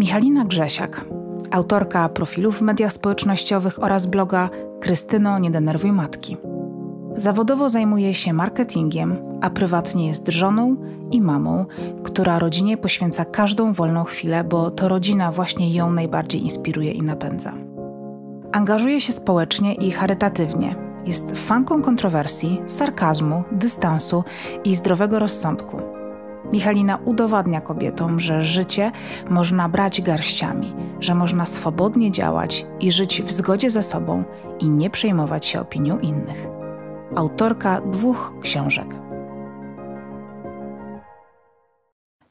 Michalina Grzesiak, autorka profilów w mediach społecznościowych oraz bloga Krystyno Nie denerwuj matki. Zawodowo zajmuje się marketingiem, a prywatnie jest żoną i mamą, która rodzinie poświęca każdą wolną chwilę, bo to rodzina właśnie ją najbardziej inspiruje i napędza. Angażuje się społecznie i charytatywnie. Jest fanką kontrowersji, sarkazmu, dystansu i zdrowego rozsądku Michalina udowadnia kobietom, że życie można brać garściami, że można swobodnie działać i żyć w zgodzie ze sobą i nie przejmować się opinią innych. Autorka dwóch książek.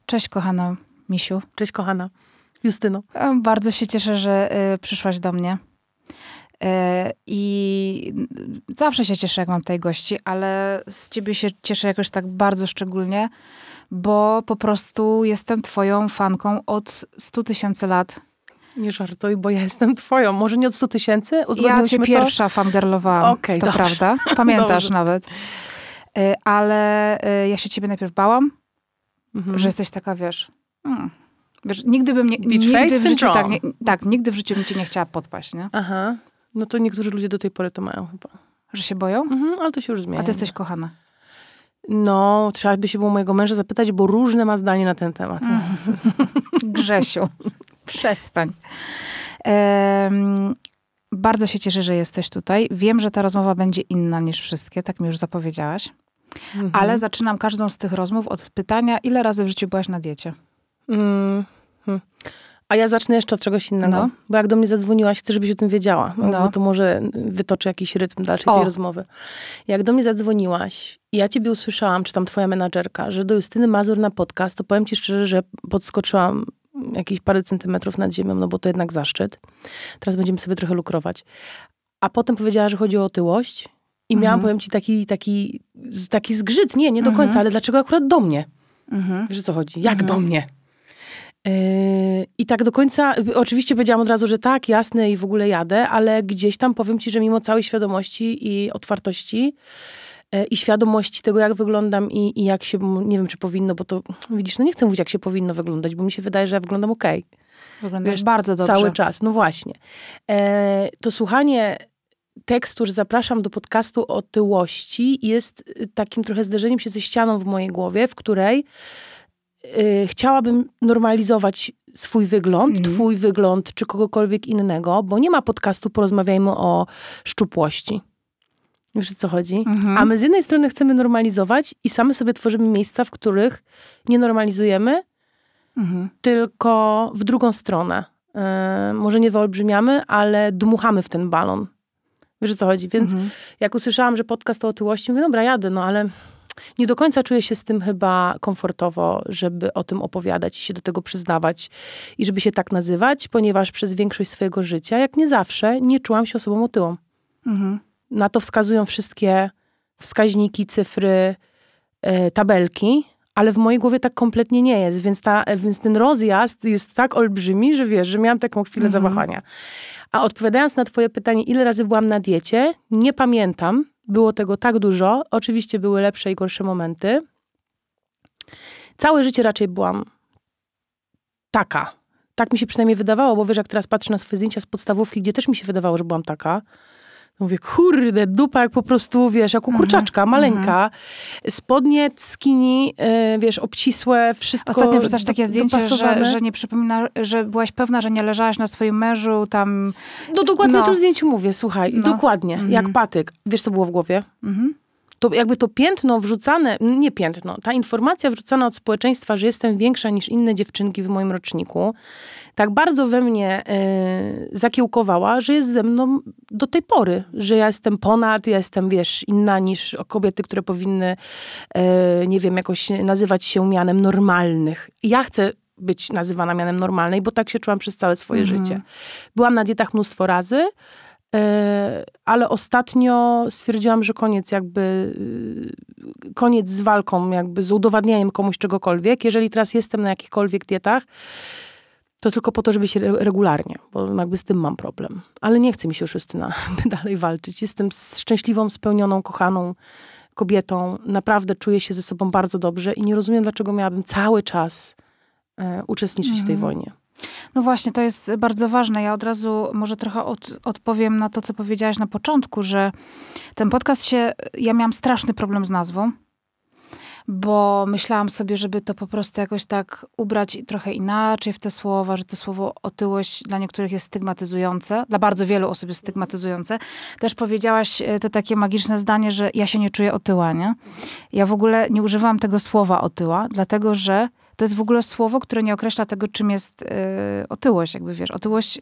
Cześć kochana Misiu. Cześć kochana Justyno. Bardzo się cieszę, że y, przyszłaś do mnie. Y, I zawsze się cieszę, jak mam tutaj gości, ale z ciebie się cieszę jakoś tak bardzo szczególnie, bo po prostu jestem twoją fanką od 100 tysięcy lat. Nie żartuj, bo ja jestem twoją. Może nie od 100 tysięcy? Ja cię to? pierwsza fangerlowałam, okay, to dobrze. prawda. Pamiętasz nawet. E, ale e, ja się ciebie najpierw bałam, mhm. że jesteś taka, wiesz... Hmm. Wiesz, nigdy bym nie, nigdy w życiu, tak, nie, tak, nigdy w życiu bym cię nie chciała podpaść, nie? Aha. No to niektórzy ludzie do tej pory to mają chyba. Że się boją? Mhm, ale to się już zmienia. A ty jesteś kochana. No, trzeba by się było mojego męża zapytać, bo różne ma zdanie na ten temat. Mm. Grzesiu, przestań. Um, bardzo się cieszę, że jesteś tutaj. Wiem, że ta rozmowa będzie inna niż wszystkie, tak mi już zapowiedziałaś. Mhm. Ale zaczynam każdą z tych rozmów od pytania, ile razy w życiu byłaś na diecie? Mhm. A ja zacznę jeszcze od czegoś innego, no. bo jak do mnie zadzwoniłaś, chcę, żebyś o tym wiedziała, no. bo to może wytoczy jakiś rytm dalszej o. tej rozmowy. Jak do mnie zadzwoniłaś i ja ciebie usłyszałam, czy tam twoja menadżerka, że do Justyny Mazur na podcast, to powiem ci szczerze, że podskoczyłam jakieś parę centymetrów nad ziemią, no bo to jednak zaszczyt. Teraz będziemy sobie trochę lukrować. A potem powiedziała, że chodzi o otyłość i miałam, mhm. powiem ci, taki, taki, taki zgrzyt. Nie, nie do mhm. końca, ale dlaczego akurat do mnie? Mhm. Wiesz, co chodzi? Jak mhm. do mnie? I tak do końca, oczywiście powiedziałam od razu, że tak, jasne i w ogóle jadę, ale gdzieś tam powiem ci, że mimo całej świadomości i otwartości e, i świadomości tego, jak wyglądam i, i jak się, nie wiem, czy powinno, bo to, widzisz, no nie chcę mówić, jak się powinno wyglądać, bo mi się wydaje, że ja wyglądam okej. Okay. Wyglądasz Wiesz, bardzo dobrze. Cały czas, no właśnie. E, to słuchanie tekstu, że zapraszam do podcastu o tyłości jest y, takim trochę zderzeniem się ze ścianą w mojej głowie, w której Y, chciałabym normalizować swój wygląd, mm. twój wygląd, czy kogokolwiek innego, bo nie ma podcastu Porozmawiajmy o szczupłości. Wiesz, o co chodzi? Mhm. A my z jednej strony chcemy normalizować i same sobie tworzymy miejsca, w których nie normalizujemy, mhm. tylko w drugą stronę. Yy, może nie wyolbrzymiamy, ale dmuchamy w ten balon. Wiesz, o co chodzi? Więc mhm. jak usłyszałam, że podcast o otyłości, mówię, dobra, jadę, no ale nie do końca czuję się z tym chyba komfortowo, żeby o tym opowiadać i się do tego przyznawać i żeby się tak nazywać, ponieważ przez większość swojego życia, jak nie zawsze, nie czułam się osobą otyłą. Mhm. Na to wskazują wszystkie wskaźniki, cyfry, e, tabelki, ale w mojej głowie tak kompletnie nie jest, więc, ta, więc ten rozjazd jest tak olbrzymi, że wiesz, że miałam taką chwilę mhm. zawahania. A odpowiadając na twoje pytanie, ile razy byłam na diecie, nie pamiętam, było tego tak dużo, oczywiście były lepsze i gorsze momenty. Całe życie raczej byłam taka. Tak mi się przynajmniej wydawało, bo wiesz, jak teraz patrzę na swoje zdjęcia z podstawówki, gdzie też mi się wydawało, że byłam taka, Mówię, kurde, dupa jak po prostu, wiesz, jak kurczaczka, mhm. maleńka. Spodnie, skini, y, wiesz, obcisłe, wszystko Ostatnio wrzucasz takie zdjęcie, że, że nie przypomina, że byłaś pewna, że nie leżałaś na swoim mężu, tam... No dokładnie no. o tym zdjęciu mówię, słuchaj. No. Dokładnie, jak mhm. patyk. Wiesz, co było w głowie? Mhm to jakby to piętno wrzucane, nie piętno, ta informacja wrzucana od społeczeństwa, że jestem większa niż inne dziewczynki w moim roczniku, tak bardzo we mnie yy, zakiełkowała, że jest ze mną do tej pory, że ja jestem ponad, ja jestem, wiesz, inna niż kobiety, które powinny, e, nie wiem, jakoś nazywać się mianem normalnych. Ja chcę być nazywana mianem normalnej, bo tak się czułam przez całe swoje mhm. życie. Byłam na dietach mnóstwo razy, E, ale ostatnio stwierdziłam, że koniec jakby, y, koniec z walką, jakby z udowadnianiem komuś czegokolwiek. Jeżeli teraz jestem na jakichkolwiek dietach, to tylko po to, żeby się regularnie, bo jakby z tym mam problem. Ale nie chce mi się już Justyna dalej walczyć. Jestem szczęśliwą, spełnioną, kochaną kobietą. Naprawdę czuję się ze sobą bardzo dobrze i nie rozumiem, dlaczego miałabym cały czas e, uczestniczyć mhm. w tej mhm. wojnie. No właśnie, to jest bardzo ważne. Ja od razu może trochę od, odpowiem na to, co powiedziałaś na początku, że ten podcast się. Ja miałam straszny problem z nazwą, bo myślałam sobie, żeby to po prostu jakoś tak ubrać trochę inaczej w te słowa, że to słowo otyłość dla niektórych jest stygmatyzujące, dla bardzo wielu osób jest stygmatyzujące. Też powiedziałaś e, to takie magiczne zdanie, że ja się nie czuję otyła, nie? Ja w ogóle nie używam tego słowa otyła, dlatego że to jest w ogóle słowo, które nie określa tego, czym jest y, otyłość, jakby wiesz. Otyłość,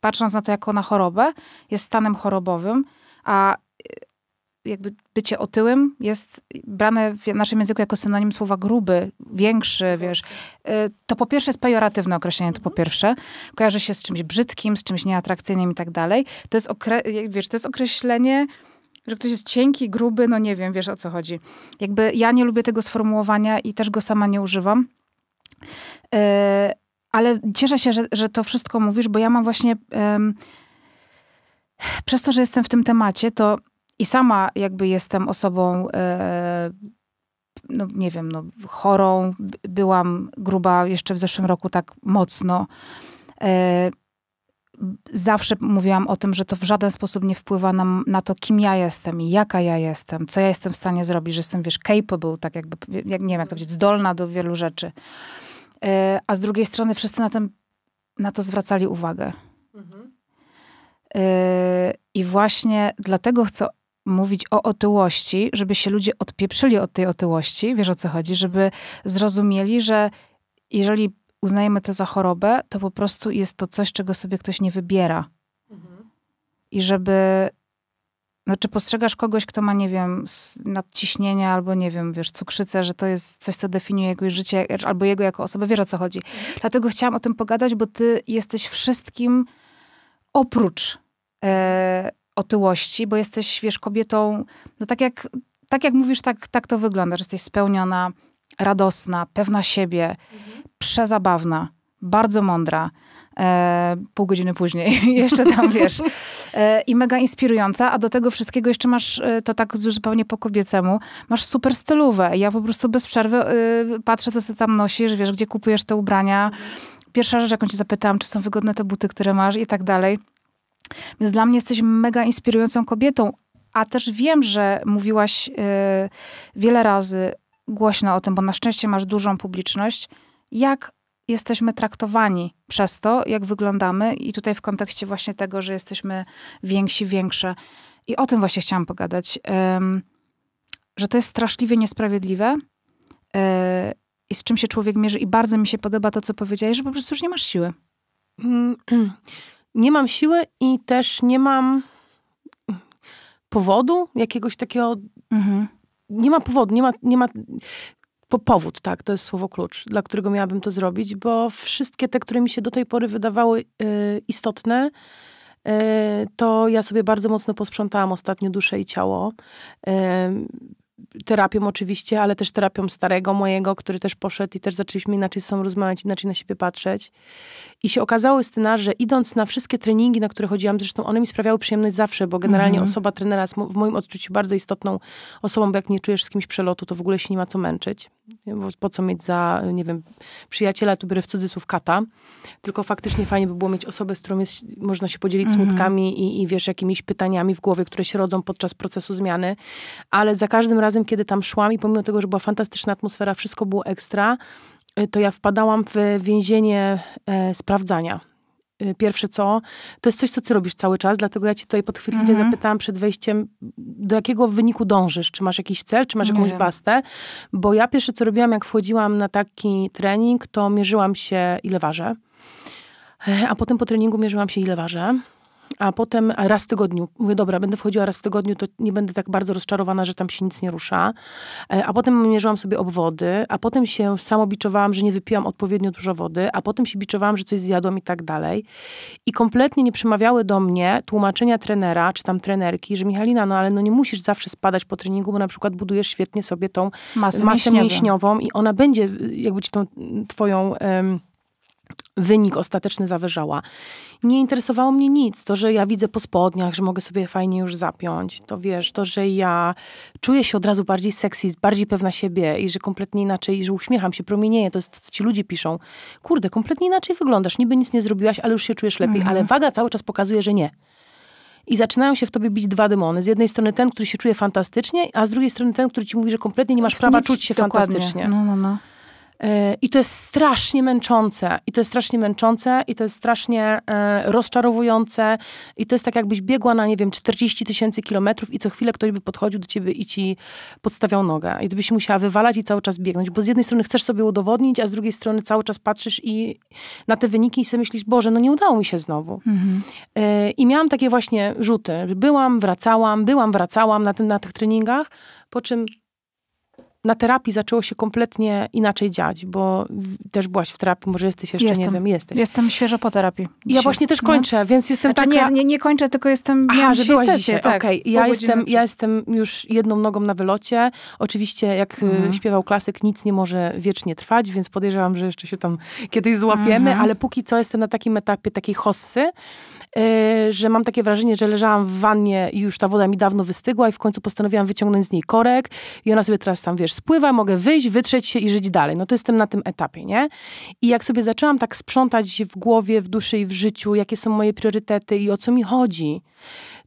patrząc na to jako na chorobę, jest stanem chorobowym, a y, jakby bycie otyłym jest brane w naszym języku jako synonim słowa gruby, większy, wiesz. Y, to po pierwsze jest pejoratywne określenie, to po mhm. pierwsze. Kojarzy się z czymś brzydkim, z czymś nieatrakcyjnym i tak dalej. To jest, okre- wiesz, to jest określenie że ktoś jest cienki, gruby, no nie wiem, wiesz o co chodzi. Jakby ja nie lubię tego sformułowania i też go sama nie używam. E, ale cieszę się, że, że to wszystko mówisz, bo ja mam właśnie. przez to, że jestem w tym temacie, to i sama jakby jestem osobą. E, no nie wiem, no, chorą, byłam gruba jeszcze w zeszłym roku tak mocno. E, zawsze mówiłam o tym, że to w żaden sposób nie wpływa na, na to, kim ja jestem i jaka ja jestem, co ja jestem w stanie zrobić, że jestem, wiesz, capable, tak jakby, jak, nie wiem, jak to powiedzieć, zdolna do wielu rzeczy. Yy, a z drugiej strony wszyscy na, na to zwracali uwagę. Yy, I właśnie dlatego chcę mówić o otyłości, żeby się ludzie odpieprzyli od tej otyłości, wiesz o co chodzi, żeby zrozumieli, że jeżeli uznajemy to za chorobę, to po prostu jest to coś, czego sobie ktoś nie wybiera. Mhm. I żeby. No, czy postrzegasz kogoś, kto ma, nie wiem, nadciśnienie albo, nie wiem, wiesz, cukrzycę, że to jest coś, co definiuje jego życie albo jego jako osobę, wiesz o co chodzi. Mhm. Dlatego chciałam o tym pogadać, bo ty jesteś wszystkim oprócz e, otyłości, bo jesteś, wiesz, kobietą, no tak jak, tak jak mówisz, tak, tak to wygląda, że jesteś spełniona, radosna, pewna siebie, mhm. przezabawna, bardzo mądra. E, pół godziny później jeszcze tam, wiesz. E, I mega inspirująca, a do tego wszystkiego jeszcze masz, e, to tak zupełnie po kobiecemu, masz super stylowe, Ja po prostu bez przerwy e, patrzę, co ty tam nosisz, wiesz, gdzie kupujesz te ubrania. Pierwsza rzecz, jaką cię zapytałam, czy są wygodne te buty, które masz i tak dalej. Więc dla mnie jesteś mega inspirującą kobietą, a też wiem, że mówiłaś y, wiele razy głośno o tym, bo na szczęście masz dużą publiczność, jak jesteśmy traktowani przez to, jak wyglądamy, i tutaj w kontekście właśnie tego, że jesteśmy więksi, większe. I o tym właśnie chciałam pogadać, um, że to jest straszliwie niesprawiedliwe yy, i z czym się człowiek mierzy. I bardzo mi się podoba to, co powiedziałeś, że po prostu już nie masz siły. Mm, nie mam siły i też nie mam powodu jakiegoś takiego. Mhm nie ma powodu, nie ma, nie ma po powód, tak, to jest słowo klucz, dla którego miałabym to zrobić, bo wszystkie te, które mi się do tej pory wydawały y, istotne, y, to ja sobie bardzo mocno posprzątałam ostatnio duszę i ciało terapią oczywiście, ale też terapią starego mojego, który też poszedł i też zaczęliśmy inaczej ze sobą rozmawiać, inaczej na siebie patrzeć. I się okazało Justyna, że idąc na wszystkie treningi, na które chodziłam, zresztą one mi sprawiały przyjemność zawsze, bo generalnie mhm. osoba trenera jest w moim odczuciu bardzo istotną osobą, bo jak nie czujesz z kimś przelotu, to w ogóle się nie ma co męczyć. Bo po co mieć za, nie wiem, przyjaciela, tu biorę w cudzysłów kata, tylko faktycznie fajnie by było mieć osobę, z którą jest, można się podzielić mhm. smutkami i, i wiesz, jakimiś pytaniami w głowie, które się rodzą podczas procesu zmiany, ale za każdym razem razem, kiedy tam szłam i pomimo tego, że była fantastyczna atmosfera, wszystko było ekstra, y, to ja wpadałam w więzienie e, sprawdzania. Y, pierwsze co, to jest coś, co ty robisz cały czas, dlatego ja ci tutaj podchwytliwie mhm. zapytałam przed wejściem, do jakiego wyniku dążysz? Czy masz jakiś cel, czy masz jakąś Nie bastę? Bo ja pierwsze co robiłam, jak wchodziłam na taki trening, to mierzyłam się ile ważę. E, a potem po treningu mierzyłam się ile ważę a potem raz w tygodniu. Mówię, dobra, będę wchodziła raz w tygodniu, to nie będę tak bardzo rozczarowana, że tam się nic nie rusza. E, a potem mierzyłam sobie obwody, a potem się samobiczowałam, że nie wypiłam odpowiednio dużo wody, a potem się biczowałam, że coś zjadłam i tak dalej. I kompletnie nie przemawiały do mnie tłumaczenia trenera, czy tam trenerki, że Michalina, no ale no nie musisz zawsze spadać po treningu, bo na przykład budujesz świetnie sobie tą masę, masę mięśniową. mięśniową i ona będzie jakby ci tą twoją... Um, wynik ostateczny zawyżała. Nie interesowało mnie nic. To, że ja widzę po spodniach, że mogę sobie fajnie już zapiąć, to wiesz, to, że ja czuję się od razu bardziej sexy, bardziej pewna siebie i że kompletnie inaczej, i że uśmiecham się, promienieję, to jest to, co ci ludzie piszą. Kurde, kompletnie inaczej wyglądasz. Niby nic nie zrobiłaś, ale już się czujesz lepiej, mhm. ale waga cały czas pokazuje, że nie. I zaczynają się w tobie bić dwa demony. Z jednej strony ten, który się czuje fantastycznie, a z drugiej strony ten, który ci mówi, że kompletnie nie masz prawa nic, czuć się dokładnie. fantastycznie. No, no, no. E, I to jest strasznie męczące. I to jest strasznie męczące, i to jest strasznie e, rozczarowujące. I to jest tak, jakbyś biegła na, nie wiem, 40 tysięcy kilometrów i co chwilę ktoś by podchodził do ciebie i ci podstawiał nogę. I gdybyś musiała wywalać i cały czas biegnąć. Bo z jednej strony chcesz sobie udowodnić, a z drugiej strony cały czas patrzysz i na te wyniki i sobie myślisz, Boże, no nie udało mi się znowu. Mhm. E, I miałam takie właśnie rzuty. Byłam, wracałam, byłam, wracałam na, tym, na tych treningach, po czym na terapii zaczęło się kompletnie inaczej dziać, bo też byłaś w terapii, może jesteś jeszcze, jestem. nie wiem, jesteś. Jestem świeżo po terapii. Dzisiaj. Ja właśnie też no. kończę, no. więc jestem znaczy, taka... Nie, nie, nie kończę, tylko jestem, Aha, że byłaś sesję, dzisiaj. tak. Okay. Ja, jestem, ja jestem już jedną nogą na wylocie. Oczywiście, jak y, mhm. śpiewał klasyk, nic nie może wiecznie trwać, więc podejrzewam, że jeszcze się tam kiedyś złapiemy, mhm. ale póki co jestem na takim etapie takiej hossy, Y, że mam takie wrażenie, że leżałam w wannie i już ta woda mi dawno wystygła i w końcu postanowiłam wyciągnąć z niej korek i ona sobie teraz tam, wiesz, spływa, mogę wyjść, wytrzeć się i żyć dalej. No to jestem na tym etapie, nie? I jak sobie zaczęłam tak sprzątać w głowie, w duszy i w życiu, jakie są moje priorytety i o co mi chodzi,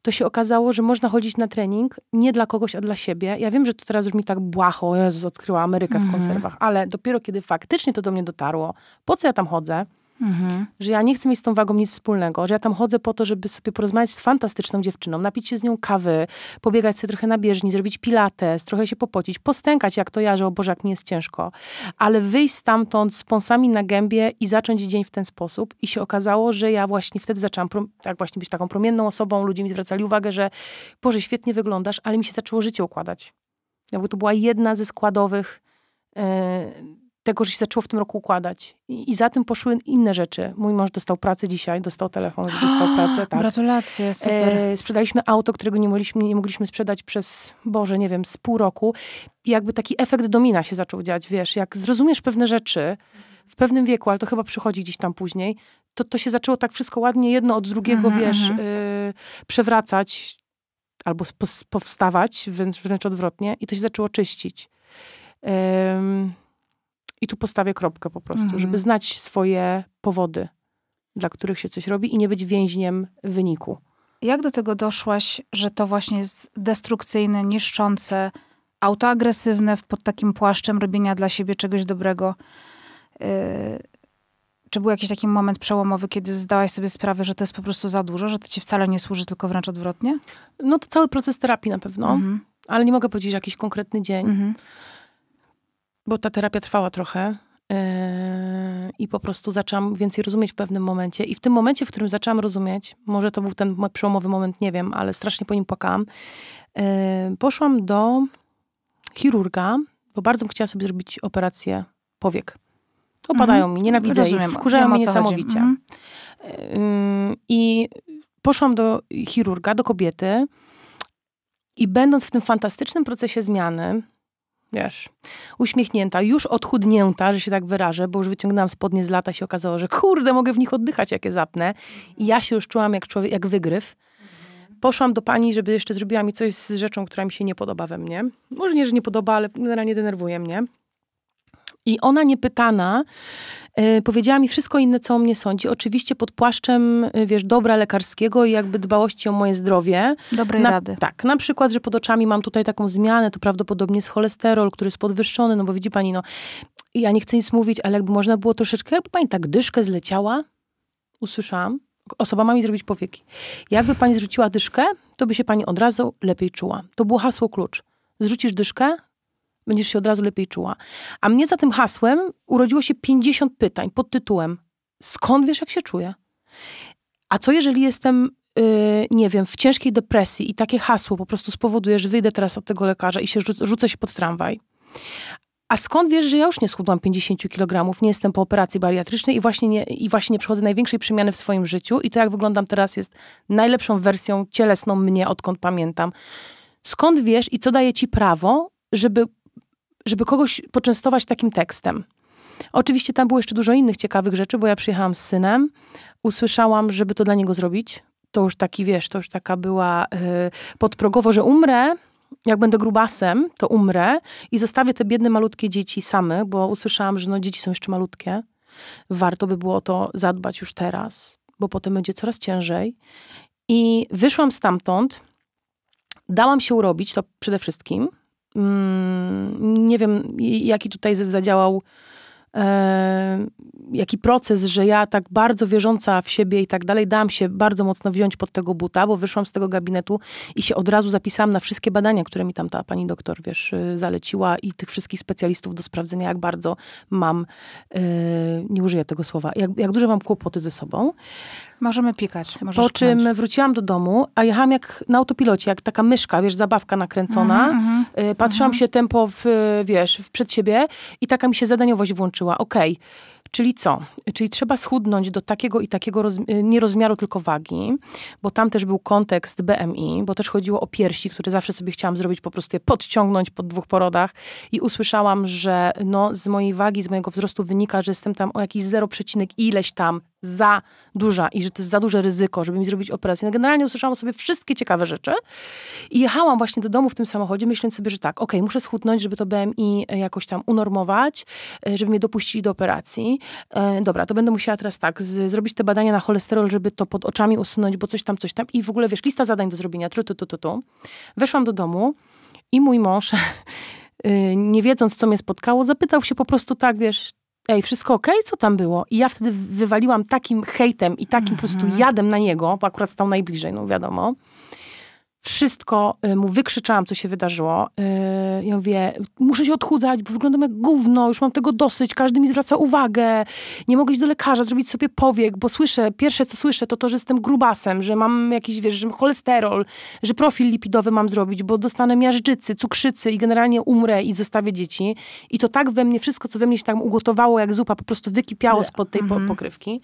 to się okazało, że można chodzić na trening nie dla kogoś, a dla siebie. Ja wiem, że to teraz już mi tak błaho, Jezus, odkryła Amerykę w mhm. konserwach, ale dopiero kiedy faktycznie to do mnie dotarło, po co ja tam chodzę, Mhm. Że ja nie chcę mieć z tą wagą nic wspólnego, że ja tam chodzę po to, żeby sobie porozmawiać z fantastyczną dziewczyną, napić się z nią kawy, pobiegać sobie trochę na bieżni, zrobić pilates, trochę się popocić, postękać, jak to ja, że o Boże, jak mi jest ciężko. Ale wyjść stamtąd z pąsami na gębie i zacząć dzień w ten sposób. I się okazało, że ja właśnie wtedy zaczęłam tak właśnie być taką promienną osobą, ludzie mi zwracali uwagę, że Boże, świetnie wyglądasz, ale mi się zaczęło życie układać. Jakby to była jedna ze składowych... Yy, tego, że się zaczęło w tym roku układać. I, I, za tym poszły inne rzeczy. Mój mąż dostał pracę dzisiaj, dostał telefon, że dostał pracę. Tak. Gratulacje, super. E, sprzedaliśmy auto, którego nie mogliśmy, nie mogliśmy sprzedać przez, Boże, nie wiem, z pół roku. I jakby taki efekt domina się zaczął dziać, wiesz, jak zrozumiesz pewne rzeczy w pewnym wieku, ale to chyba przychodzi gdzieś tam później, to, to się zaczęło tak wszystko ładnie jedno od drugiego, mhm, wiesz, Y, przewracać albo powstawać, wręcz, wręcz odwrotnie, i to się zaczęło czyścić. I tu postawię kropkę po prostu, mhm. żeby znać swoje powody, dla których się coś robi i nie być więźniem wyniku. Jak do tego doszłaś, że to właśnie jest destrukcyjne, niszczące, autoagresywne pod takim płaszczem robienia dla siebie czegoś dobrego? Yy, czy był jakiś taki moment przełomowy, kiedy zdałaś sobie sprawę, że to jest po prostu za dużo, że to ci wcale nie służy, tylko wręcz odwrotnie? No to cały proces terapii na pewno, mhm. ale nie mogę powiedzieć, jakiś konkretny dzień. Mhm bo ta terapia trwała trochę. Yy, I po prostu zaczęłam więcej rozumieć w pewnym momencie. I w tym momencie, w którym zaczęłam rozumieć, może to był ten przełomowy moment, nie wiem, ale strasznie po nim płakałam, yy, poszłam do chirurga, bo bardzo chciała sobie zrobić operację powiek. Opadają mhm. mi, nienawidzę Rozumiem. ich, wkurzają mnie niesamowicie. Mhm. Yy, I poszłam do chirurga, do kobiety i będąc w tym fantastycznym procesie zmiany, wiesz, uśmiechnięta, już odchudnięta, że się tak wyrażę, bo już wyciągnęłam spodnie z lata i się okazało, że kurde, mogę w nich oddychać, jakie zapnę. I ja się już czułam jak, człowiek, jak wygryw. Mhm. Poszłam do pani, żeby jeszcze zrobiła mi coś z rzeczą, która mi się nie podoba we mnie. Może nie, że nie podoba, ale generalnie denerwuje mnie. I ona niepytana E, powiedziała mi wszystko inne, co o mnie sądzi. Oczywiście pod płaszczem, e, wiesz, dobra lekarskiego i jakby dbałości o moje zdrowie. Dobrej na, rady. Tak, na przykład, że pod oczami mam tutaj taką zmianę, to prawdopodobnie jest cholesterol, który jest podwyższony, no bo widzi pani, no ja nie chcę nic mówić, ale jakby można było troszeczkę, jakby pani tak dyszkę zleciała, usłyszałam, osoba ma mi zrobić powieki. Jakby pani zrzuciła dyszkę, to by się pani od razu lepiej czuła. To było hasło klucz. Zrzucisz dyszkę, będziesz się od razu lepiej czuła. A mnie za tym hasłem urodziło się 50 pytań pod tytułem Skąd wiesz, jak się czuję? A co jeżeli jestem, yy, nie wiem, w ciężkiej depresji i takie hasło po prostu spowoduje, że wyjdę teraz od tego lekarza i się rzucę się pod tramwaj? A skąd wiesz, że ja już nie schudłam 50 kg, nie jestem po operacji bariatrycznej i właśnie, nie, i właśnie nie przechodzę największej przemiany w swoim życiu i to, jak wyglądam teraz, jest najlepszą wersją cielesną mnie, odkąd pamiętam. Skąd wiesz i co daje ci prawo, żeby żeby kogoś poczęstować takim tekstem. Oczywiście tam było jeszcze dużo innych ciekawych rzeczy, bo ja przyjechałam z synem, usłyszałam, żeby to dla niego zrobić. To już taki, wiesz, to już taka była yy, podprogowo, że umrę, jak będę grubasem, to umrę i zostawię te biedne, malutkie dzieci same, bo usłyszałam, że no, dzieci są jeszcze malutkie. Warto by było to zadbać już teraz, bo potem będzie coraz ciężej. I wyszłam stamtąd, dałam się urobić, to przede wszystkim – Mm, nie wiem, jaki tutaj zadziałał, e, jaki proces, że ja tak bardzo wierząca w siebie i tak dalej, dałam się bardzo mocno wziąć pod tego buta, bo wyszłam z tego gabinetu i się od razu zapisałam na wszystkie badania, które mi tam ta pani doktor, wiesz, e, zaleciła i tych wszystkich specjalistów do sprawdzenia, jak bardzo mam, e, nie użyję tego słowa, jak, jak duże mam kłopoty ze sobą. Możemy pikać. po czym wróciłam do domu, a jechałam jak na autopilocie, jak taka myszka, wiesz, zabawka nakręcona. Mm -hmm, Patrzyłam mm -hmm. się tempo, w, wiesz, przed siebie i taka mi się zadaniowość włączyła. Okej. Okay. Czyli co? Czyli trzeba schudnąć do takiego i takiego roz, y, nie rozmiaru, tylko wagi, bo tam też był kontekst BMI, bo też chodziło o piersi, które zawsze sobie chciałam zrobić, po prostu je podciągnąć po dwóch porodach i usłyszałam, że no, z mojej wagi, z mojego wzrostu wynika, że jestem tam o jakiś 0, ileś tam za duża i że to jest za duże ryzyko, żeby mi zrobić operację. No generalnie usłyszałam sobie wszystkie ciekawe rzeczy i jechałam właśnie do domu w tym samochodzie, myśląc sobie, że tak, ok, muszę schudnąć, żeby to BMI jakoś tam unormować, e, żeby mnie dopuścili do operacji. E, dobra, to będę musiała teraz tak, z, zrobić te badania na cholesterol, żeby to pod oczami usunąć, bo coś tam, coś tam. I w ogóle, wiesz, lista zadań do zrobienia, tu, tu, tu, tu, tu. Weszłam do domu i mój mąż e, nie wiedząc, co mnie spotkało, zapytał się po prostu tak, wiesz, ej, wszystko okej? Okay? Co tam było? I ja wtedy wywaliłam takim hejtem i takim po prostu mhm. jadem na niego, bo akurat stał najbliżej, no wiadomo. Wszystko y, mu wykrzyczałam, co się wydarzyło. Y, ja mówię, muszę się odchudzać, bo wyglądam jak gówno, już mam tego dosyć, każdy mi zwraca uwagę. Nie mogę iść do lekarza, zrobić sobie powiek, bo słyszę, pierwsze co słyszę, to to, że jestem grubasem, że mam jakiś, wiesz, że mam cholesterol, że profil lipidowy mam zrobić, bo dostanę miażdżycy, cukrzycy i generalnie umrę i zostawię dzieci. I to tak we mnie, wszystko co we mnie się tam ugotowało jak zupa, po prostu wykipiało spod tej po mhm. pokrywki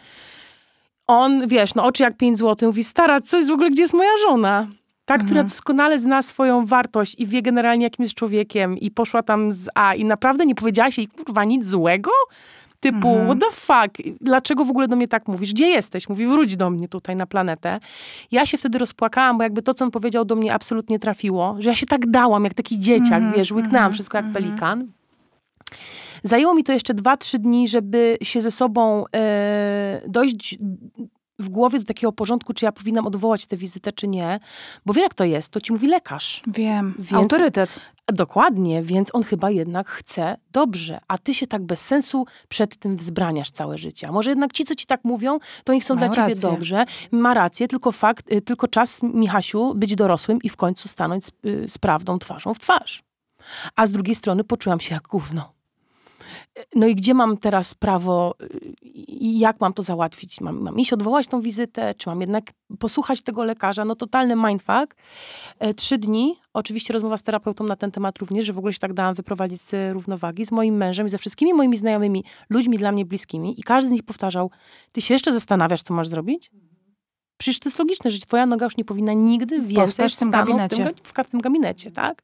on, wiesz, no oczy jak 5 zł, mówi, stara, co jest w ogóle, gdzie jest moja żona? Ta, mhm. która doskonale zna swoją wartość i wie generalnie, jakim jest człowiekiem i poszła tam z A i naprawdę nie powiedziała się jej, kurwa, nic złego? Typu, mhm. what the fuck? Dlaczego w ogóle do mnie tak mówisz? Gdzie jesteś? Mówi, wróć do mnie tutaj na planetę. Ja się wtedy rozpłakałam, bo jakby to, co on powiedział do mnie absolutnie trafiło, że ja się tak dałam, jak taki dzieciak, mhm. wiesz, łyknęłam mhm, wszystko jak mhm. pelikan. Zajęło mi to jeszcze 2-3 dni, żeby się ze sobą e, dojść w głowie do takiego porządku, czy ja powinnam odwołać tę wizytę, czy nie. Bo wie, jak to jest, to ci mówi lekarz. Wiem, więc, autorytet. Dokładnie, więc on chyba jednak chce dobrze, a ty się tak bez sensu przed tym wzbraniasz całe życie. A może jednak ci, co ci tak mówią, to oni chcą Mają dla ciebie rację. dobrze. Ma rację, tylko fakt, y, tylko czas, Michasiu, być dorosłym i w końcu stanąć z, y, z prawdą twarzą w twarz. A z drugiej strony poczułam się jak gówno. E, no i gdzie mam teraz prawo i jak mam to załatwić? Mam, mam iść odwołać tą wizytę, czy mam jednak posłuchać tego lekarza? No totalny mindfuck. E, trzy dni, oczywiście rozmowa z terapeutą na ten temat również, że w ogóle się tak dałam wyprowadzić z równowagi, z moim mężem, ze wszystkimi moimi znajomymi, ludźmi dla mnie bliskimi i każdy z nich powtarzał, ty się jeszcze zastanawiasz, co masz zrobić? Przecież to jest logiczne, że twoja noga już nie powinna nigdy więcej w tym gabinecie. W, tym, w każdym gabinecie, tak?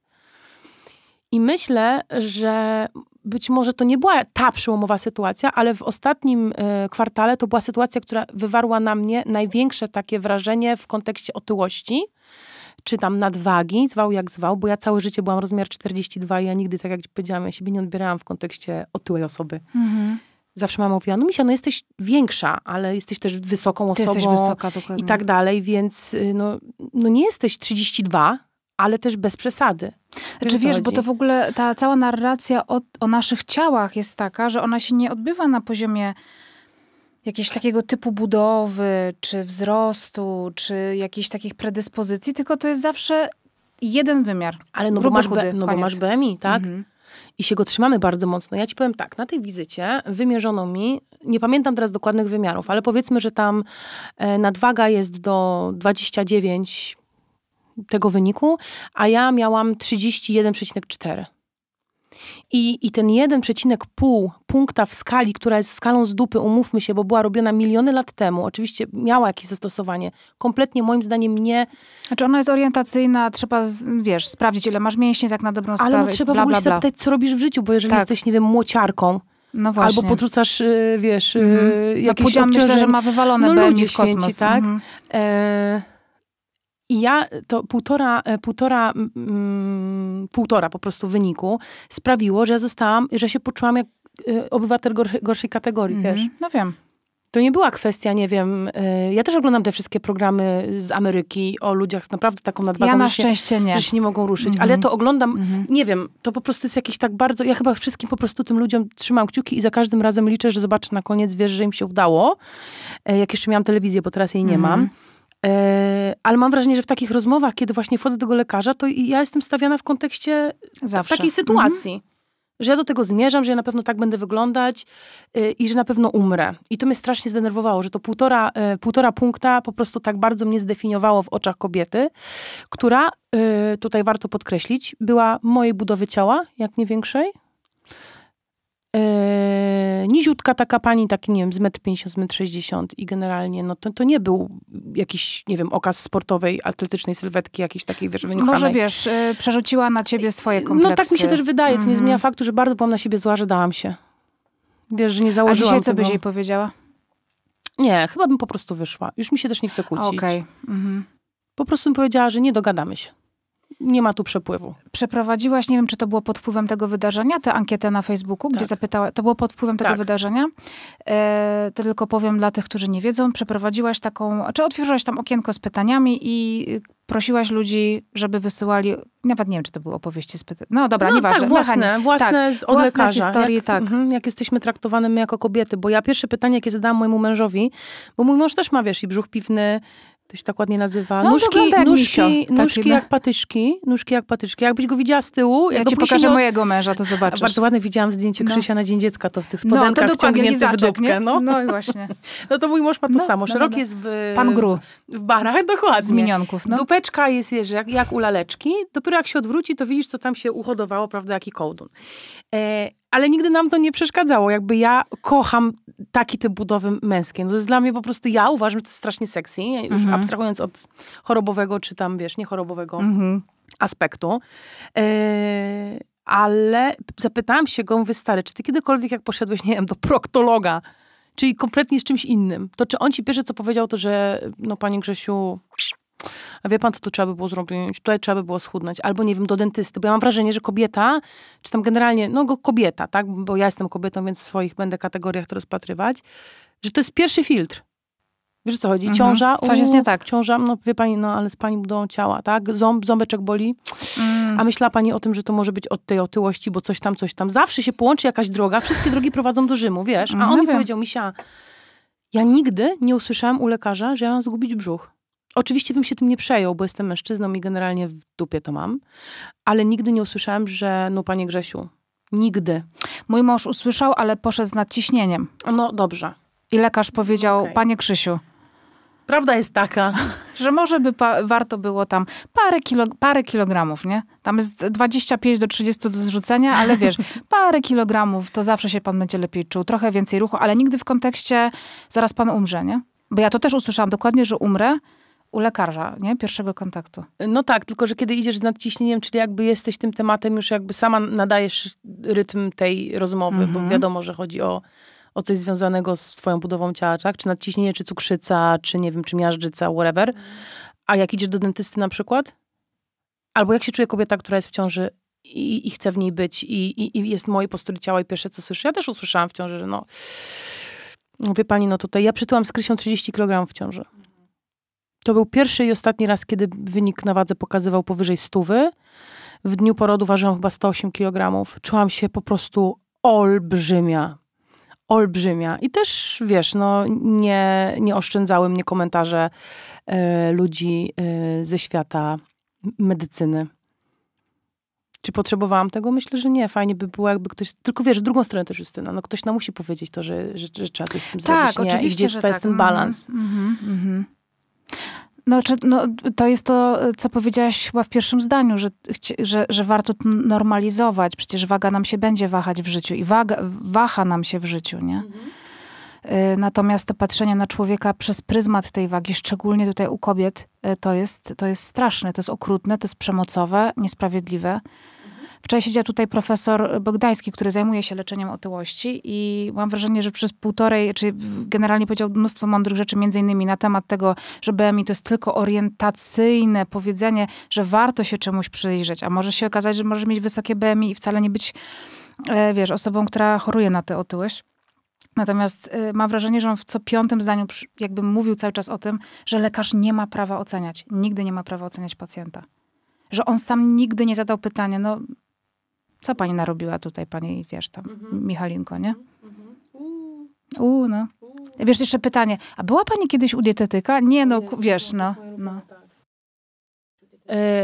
I myślę, że być może to nie była ta przełomowa sytuacja, ale w ostatnim y, kwartale to była sytuacja, która wywarła na mnie największe takie wrażenie w kontekście otyłości, czy tam nadwagi, zwał jak zwał, bo ja całe życie byłam rozmiar 42 i ja nigdy, tak jak powiedziałam, ja siebie nie odbierałam w kontekście otyłej osoby. Mhm. Zawsze mam mówiła, no Misia, no jesteś większa, ale jesteś też wysoką Ty osobą. Jesteś wysoka, I tak dalej, więc y, no, no nie jesteś 32, ale też bez przesady. Wiesz, Czy znaczy, wiesz, bo to w ogóle ta cała narracja o, o naszych ciałach jest taka, że ona się nie odbywa na poziomie jakiegoś takiego typu budowy, czy wzrostu, czy jakichś takich predyspozycji, tylko to jest zawsze jeden wymiar. Ale no, bo masz, chudy, no bo masz, BMI, tak? Mhm. I się go trzymamy bardzo mocno. Ja ci powiem tak, na tej wizycie wymierzono mi, nie pamiętam teraz dokładnych wymiarów, ale powiedzmy, że tam e, nadwaga jest do 29, tego wyniku, a ja miałam 31,4. I, I ten 1,5 punkta w skali, która jest skalą z dupy, umówmy się, bo była robiona miliony lat temu, oczywiście miała jakieś zastosowanie. Kompletnie moim zdaniem nie. Znaczy ona jest orientacyjna, trzeba, wiesz, sprawdzić ile masz mięśni, tak na dobrą sprawę. Ale no, trzeba bla, w ogóle bla, bla. zapytać, co robisz w życiu, bo jeżeli tak. jesteś, nie wiem, młociarką, no właśnie. Albo podrzucasz, y, wiesz, mm. jakieś obciążenie. myślę, że ma wywalone no, ludzi w kosmos. Święci, tak? Mm. E i ja to półtora, e, półtora, mm, półtora po prostu wyniku sprawiło, że ja zostałam, że się poczułam jak e, obywatel gorszy, gorszej kategorii, mm -hmm. wiesz? No wiem. To nie była kwestia, nie wiem, y, ja też oglądam te wszystkie programy z Ameryki o ludziach z naprawdę taką nadwagą. Ja na szczęście się, nie. Że się nie mogą ruszyć, mm -hmm. ale ja mhm. to oglądam, mm -hmm. nie wiem, to po prostu jest jakiś tak bardzo, ja chyba wszystkim po prostu tym ludziom trzymam kciuki i za każdym razem liczę, że zobaczę na koniec, wiesz, że im się udało. Y, jak jeszcze miałam telewizję, bo teraz jej nie mhm. mam. E, ale mam wrażenie, że w takich rozmowach, kiedy właśnie wchodzę do tego lekarza, to ja jestem stawiana w kontekście Zawsze. takiej mhm. sytuacji. Mhm. Że ja do tego zmierzam, że ja na pewno tak będę wyglądać y, i że na pewno umrę. I to mnie strasznie zdenerwowało, że to półtora, y, półtora punkta po prostu tak bardzo mnie zdefiniowało w oczach kobiety, która, y, tutaj warto podkreślić, była mojej budowy ciała, jak nie większej, Yy, niziutka taka pani, tak nie wiem, z 1,50 m, z 1,60 m i generalnie no to, to nie był jakiś, nie wiem, okaz sportowej, atletycznej sylwetki jakiejś takiej, wiesz, Może wiesz, y, przerzuciła na ciebie swoje kompleksy. No tak mi się też wydaje, co nie mhm. zmienia faktu, że bardzo byłam na siebie zła, że dałam się. Wiesz, że nie założyłam A dzisiaj co byś jej powiedziała? Nie, chyba bym po prostu wyszła. Już mi się też nie chce kłócić. Okej. Okay. Mhm. Po prostu bym powiedziała, że nie dogadamy się nie ma tu przepływu. Przeprowadziłaś, nie wiem, czy to było pod wpływem tego wydarzenia, tę ankietę na Facebooku, gdzie tak. zapytała, to było pod wpływem tak. tego wydarzenia. E, to tylko powiem dla tych, którzy nie wiedzą, przeprowadziłaś taką, czy otworzyłaś tam okienko z pytaniami i prosiłaś ludzi, żeby wysyłali, nawet nie wiem, czy to były opowieści z pytań. No dobra, no, nieważne. Tak, własne, tak, własne tak, z od własne lekarza. historii, jak, tak. Mm, jak jesteśmy traktowani my jako kobiety, bo ja pierwsze pytanie, jakie zadałam mojemu mężowi, bo mój mąż też ma, wiesz, i brzuch piwny, to się tak ładnie nazywa. No, nóżki, jak nóżki, nóżki jak patyczki, nóżki jak patyczki. Jakbyś go widziała z tyłu. Ja ci pokażę no... mojego męża, to zobaczysz. A bardzo ładne widziałam zdjęcie no. Krzysia na Dzień Dziecka, to w tych no, spodenkach no, wciągnięty w dupkę. No. no i właśnie. no to mój mąż ma to no, samo. Szeroki jest w... Pan Gru. W barach, dokładnie. Z minionków. No. Dupeczka jest, jest jak, jak u laleczki. Dopiero jak się odwróci, to widzisz, co tam się uhodowało, prawda, jaki kołdun. E, ale nigdy nam to nie przeszkadzało. Jakby ja kocham taki typ budowy męskiej. No to jest dla mnie po prostu, ja uważam, że to jest strasznie sexy, już mhm. abstrahując od chorobowego, czy tam, wiesz, niechorobowego mhm. aspektu. E, ale zapytałam się go, mówię, stary, czy ty kiedykolwiek, jak poszedłeś, nie wiem, do proktologa, czyli kompletnie z czymś innym, to czy on ci pierwsze, co powiedział, to, że no, panie Grzesiu, a wie pan, co tu trzeba by było zrobić, tutaj trzeba by było schudnąć, albo nie wiem, do dentysty, bo ja mam wrażenie, że kobieta, czy tam generalnie, no go kobieta, tak, bo ja jestem kobietą, więc w swoich będę kategoriach to rozpatrywać, że to jest pierwszy filtr. Wiesz co chodzi? Mhm. Ciąża. Mhm. Coś jest nie tak. Ciąża, no wie pani, no ale z pani budą ciała, tak? Ząb, ząbeczek boli. Mm. A myślała pani o tym, że to może być od tej otyłości, bo coś tam, coś tam. Zawsze się połączy jakaś droga, wszystkie drogi prowadzą do Rzymu, wiesz? A mm, on no mi wiem. powiedział, Misia, ja nigdy nie usłyszałam u lekarza, że ja mam zgubić brzuch. Oczywiście bym się tym nie przejął, bo jestem mężczyzną i generalnie w dupie to mam, ale nigdy nie usłyszałem, że no panie Grzesiu, nigdy. Mój mąż usłyszał, ale poszedł z nadciśnieniem. No dobrze. I lekarz powiedział, okay. panie Krzysiu. Prawda jest taka, że może by warto było tam parę, kilo parę kilogramów, nie? Tam jest 25 do 30 do zrzucenia, ale wiesz, parę kilogramów to zawsze się pan będzie lepiej czuł, trochę więcej ruchu, ale nigdy w kontekście zaraz pan umrze, nie? Bo ja to też usłyszałam dokładnie, że umrę, u lekarza, nie? Pierwszego kontaktu. No tak, tylko że kiedy idziesz z nadciśnieniem, czyli jakby jesteś tym tematem, już jakby sama nadajesz rytm tej rozmowy, mhm. bo wiadomo, że chodzi o, o coś związanego z twoją budową ciała, tak? Czy nadciśnienie, czy cukrzyca, czy nie wiem, czy miażdżyca, whatever. A jak idziesz do dentysty na przykład? Albo jak się czuje kobieta, która jest w ciąży i, i chce w niej być i, i, i jest moje postury ciała i pierwsze, co słyszę. Ja też usłyszałam w ciąży, że no... Wie pani, no tutaj ja przytyłam z Krysią 30 kg w ciąży. To był pierwszy i ostatni raz, kiedy wynik na wadze pokazywał powyżej stówy. W dniu porodu ważyłam chyba 108 kg. Czułam się po prostu olbrzymia. Olbrzymia. I też, wiesz, no, nie, nie oszczędzały mnie komentarze e, ludzi e, ze świata medycyny. Czy potrzebowałam tego? Myślę, że nie. Fajnie by było, jakby ktoś. Tylko wiesz, w drugą stronę też Justyna. No ktoś nam musi powiedzieć to, że, że, że trzeba coś z tym tak, zrobić. Tak, oczywiście. Nie? I gdzie że tak. jest ten mhm. balans. Mm mm -hmm. No, czy, no, to jest to, co powiedziałaś chyba w pierwszym zdaniu, że, że, że warto normalizować. Przecież waga nam się będzie wahać w życiu i waga, waha nam się w życiu, nie? Mhm. Y, natomiast to patrzenie na człowieka przez pryzmat tej wagi, szczególnie tutaj u kobiet, y, to jest, to jest straszne, to jest okrutne, to jest przemocowe, niesprawiedliwe. Wczoraj siedział tutaj profesor Bogdański, który zajmuje się leczeniem otyłości i mam wrażenie, że przez półtorej, czy generalnie powiedział mnóstwo mądrych rzeczy, między innymi na temat tego, że BMI to jest tylko orientacyjne powiedzenie, że warto się czemuś przyjrzeć, a może się okazać, że możesz mieć wysokie BMI i wcale nie być, e, wiesz, osobą, która choruje na tę otyłość. Natomiast y, mam wrażenie, że on w co piątym zdaniu jakby mówił cały czas o tym, że lekarz nie ma prawa oceniać. Nigdy nie ma prawa oceniać pacjenta. Że on sam nigdy nie zadał pytania, no co pani narobiła tutaj, pani, wiesz, tam, mhm. Michalinko, nie? Mhm. mhm. U, no. Wiesz, jeszcze pytanie. A była pani kiedyś u dietetyka? Nie, no, wiesz, no. no.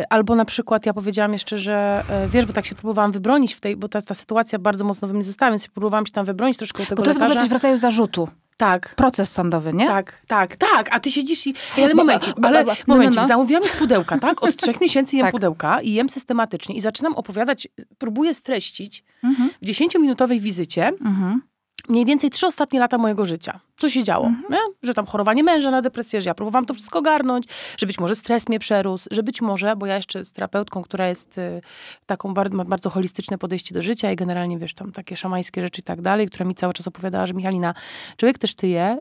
Albo na przykład ja powiedziałam jeszcze, że e, wiesz, bo tak się próbowałam wybronić w tej, bo ta, ta sytuacja bardzo mocno we mnie została, więc próbowałam się tam wybronić troszkę u tego bo to jest lekarza. w ogóle coś w rodzaju zarzutu. Tak. Proces sądowy, nie? Tak, tak, tak. A ty siedzisz i... ale momencik, ale no, no, momencik. No, no. Zamówiłam z pudełka, tak? Od trzech miesięcy jem tak. pudełka i jem systematycznie. I zaczynam opowiadać, próbuję streścić mhm. w dziesięciominutowej wizycie, mhm mniej więcej trzy ostatnie lata mojego życia. Co się działo? Mhm. Że tam chorowanie męża na depresję, że ja próbowałam to wszystko garnąć, że być może stres mnie przerósł, że być może, bo ja jeszcze z terapeutką, która jest y, taką ma bardzo holistyczne podejście do życia i generalnie, wiesz, tam takie szamańskie rzeczy i tak dalej, która mi cały czas opowiadała, że Michalina, człowiek też tyje,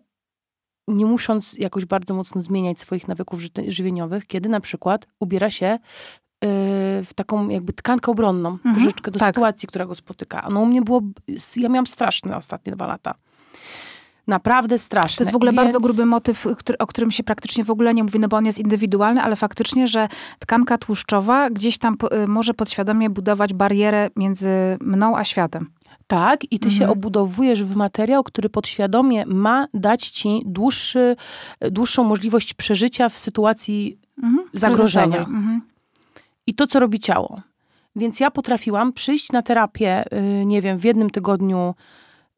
nie musząc jakoś bardzo mocno zmieniać swoich nawyków ży żywieniowych, kiedy na przykład ubiera się Y, w taką jakby tkankę obronną, mhm, troszeczkę do tak. sytuacji, która go spotyka. No u mnie było, ja miałam straszne ostatnie dwa lata. Naprawdę straszne. To jest w ogóle Więc... bardzo gruby motyw, który, o którym się praktycznie w ogóle nie mówi, no bo on jest indywidualny, ale faktycznie, że tkanka tłuszczowa gdzieś tam po, y, może podświadomie budować barierę między mną a światem. Tak, i ty mhm. się obudowujesz w materiał, który podświadomie ma dać ci dłuższy, dłuższą możliwość przeżycia w sytuacji mhm. zagrożenia. Mhm i to, co robi ciało. Więc ja potrafiłam przyjść na terapię, y, nie wiem, w jednym tygodniu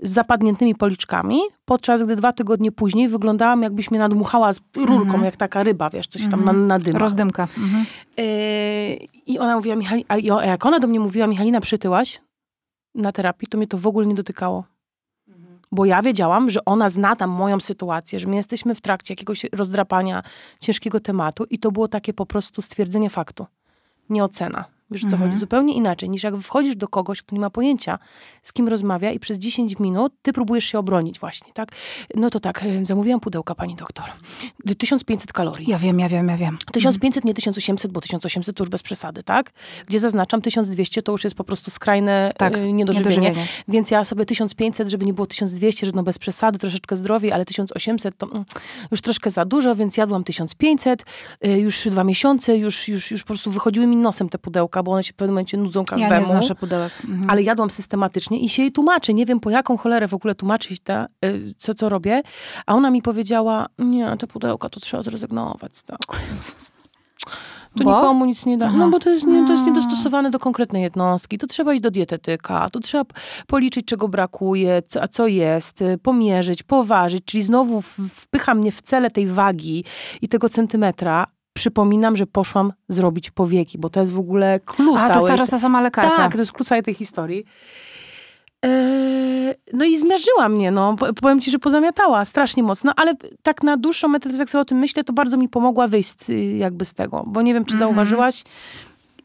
z zapadniętymi policzkami, podczas gdy dwa tygodnie później wyglądałam, jakbyś mnie nadmuchała z rurką, mhm. jak taka ryba, wiesz, coś tam mm -hmm. nadyma. Rozdymka. Mhm. Y, I ona mówiła, Michalina, a jak ona do mnie mówiła, Michalina, przytyłaś na terapii, to mnie to w ogóle nie dotykało. Mhm. Bo ja wiedziałam, że ona zna tam moją sytuację, że my jesteśmy w trakcie jakiegoś rozdrapania ciężkiego tematu i to było takie po prostu stwierdzenie faktu nie ocena. Wiesz, mhm. co chodzi? Mhm. Zupełnie inaczej niż jak wchodzisz do kogoś, kto nie ma pojęcia, z kim rozmawia i przez 10 minut ty próbujesz się obronić właśnie, tak? No to tak, zamówiłam pudełka, pani doktor. 1500 kalorii. Ja wiem, ja wiem, ja wiem. 1500, mhm. nie 1800, bo 1800 to już bez przesady, tak? Gdzie zaznaczam, 1200 to już jest po prostu skrajne tak, e, niedożywienie. niedożywienie. Więc ja sobie 1500, żeby nie było 1200, że no bez przesady, troszeczkę zdrowiej, ale 1800 to mm, już troszkę za dużo, więc jadłam 1500, e, już dwa miesiące, już, już, już po prostu wychodziły mi nosem te pudełka pudełka, bo one się w pewnym momencie nudzą każdemu. Ja nie znoszę pudełek. Mhm. Ale jadłam systematycznie i się jej tłumaczy. Nie wiem po jaką cholerę w ogóle tłumaczyć y, co, co robię. A ona mi powiedziała, nie, te pudełka to trzeba zrezygnować. Tak. To bo? nikomu nic nie da. Aha. No bo to jest, nie, to jest hmm. niedostosowane do konkretnej jednostki. To trzeba iść do dietetyka, to trzeba policzyć, czego brakuje, co, a co jest, y, pomierzyć, poważyć, czyli znowu wpycha mnie w cele tej wagi i tego centymetra, przypominam, że poszłam zrobić powieki, bo to jest w ogóle klucz. A, to jest też ta sama lekarka. Tak, to jest klucz tej historii. Eee, no i zmierzyła mnie, no. Powiem ci, że pozamiatała strasznie mocno, ale tak na dłuższą metę, jak sobie o tym myślę, to bardzo mi pomogła wyjść y, jakby z tego, bo nie wiem, czy mhm. zauważyłaś,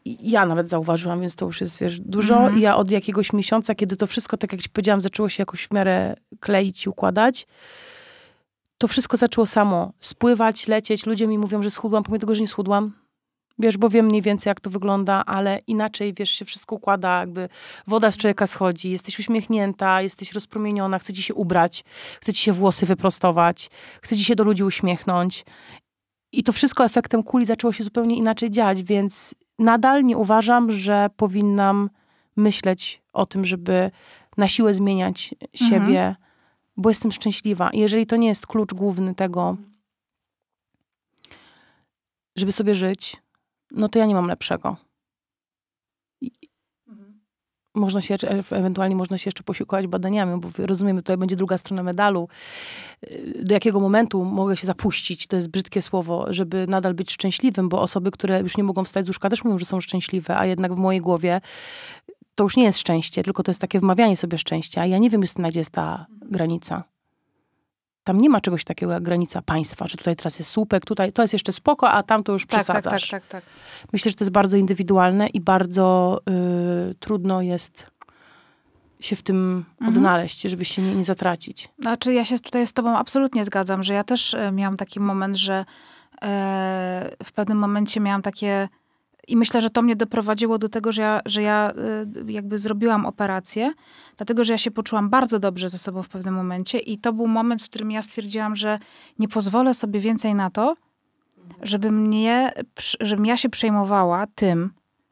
ja nawet zauważyłam, więc to już jest wiesz, dużo. Mhm. I ja od jakiegoś miesiąca, kiedy to wszystko, tak jak ci powiedziałam, zaczęło się jakoś w miarę kleić i układać, to wszystko zaczęło samo spływać, lecieć. Ludzie mi mówią, że schudłam, pomimo tego, że nie schudłam. Wiesz, bo wiem mniej więcej, jak to wygląda, ale inaczej, wiesz, się wszystko układa, jakby woda z człowieka schodzi, jesteś uśmiechnięta, jesteś rozpromieniona, chce ci się ubrać, chce ci się włosy wyprostować, chce ci się do ludzi uśmiechnąć. I to wszystko efektem kuli zaczęło się zupełnie inaczej dziać, więc nadal nie uważam, że powinnam myśleć o tym, żeby na siłę zmieniać siebie. Mhm bo jestem szczęśliwa. I jeżeli to nie jest klucz główny tego, żeby sobie żyć, no to ja nie mam lepszego. Mhm. Można się, e, ewentualnie można się jeszcze posiłkować badaniami, bo rozumiemy, tutaj będzie druga strona medalu. E, do jakiego momentu mogę się zapuścić, to jest brzydkie słowo, żeby nadal być szczęśliwym, bo osoby, które już nie mogą wstać z łóżka, też mówią, że są szczęśliwe, a jednak w mojej głowie to już nie jest szczęście, tylko to jest takie wmawianie sobie szczęścia. Ja nie wiem, Justyna, gdzie jest ta granica. Tam nie ma czegoś takiego jak granica państwa, że tutaj teraz jest słupek, tutaj to jest jeszcze spoko, a tam to już przesadzasz. Tak, tak, tak, tak, tak. Myślę, że to jest bardzo indywidualne i bardzo y, trudno jest się w tym mhm. odnaleźć, mhm. żeby się nie, nie zatracić. Znaczy, ja się tutaj z Tobą absolutnie zgadzam, że ja też e, miałam taki moment, że e, w pewnym momencie miałam takie i myślę, że to mnie doprowadziło do tego, że ja, że ja y, jakby zrobiłam operację, dlatego że ja się poczułam bardzo dobrze ze sobą w pewnym momencie, i to był moment, w którym ja stwierdziłam, że nie pozwolę sobie więcej na to, żeby mnie, żebym ja się przejmowała tym,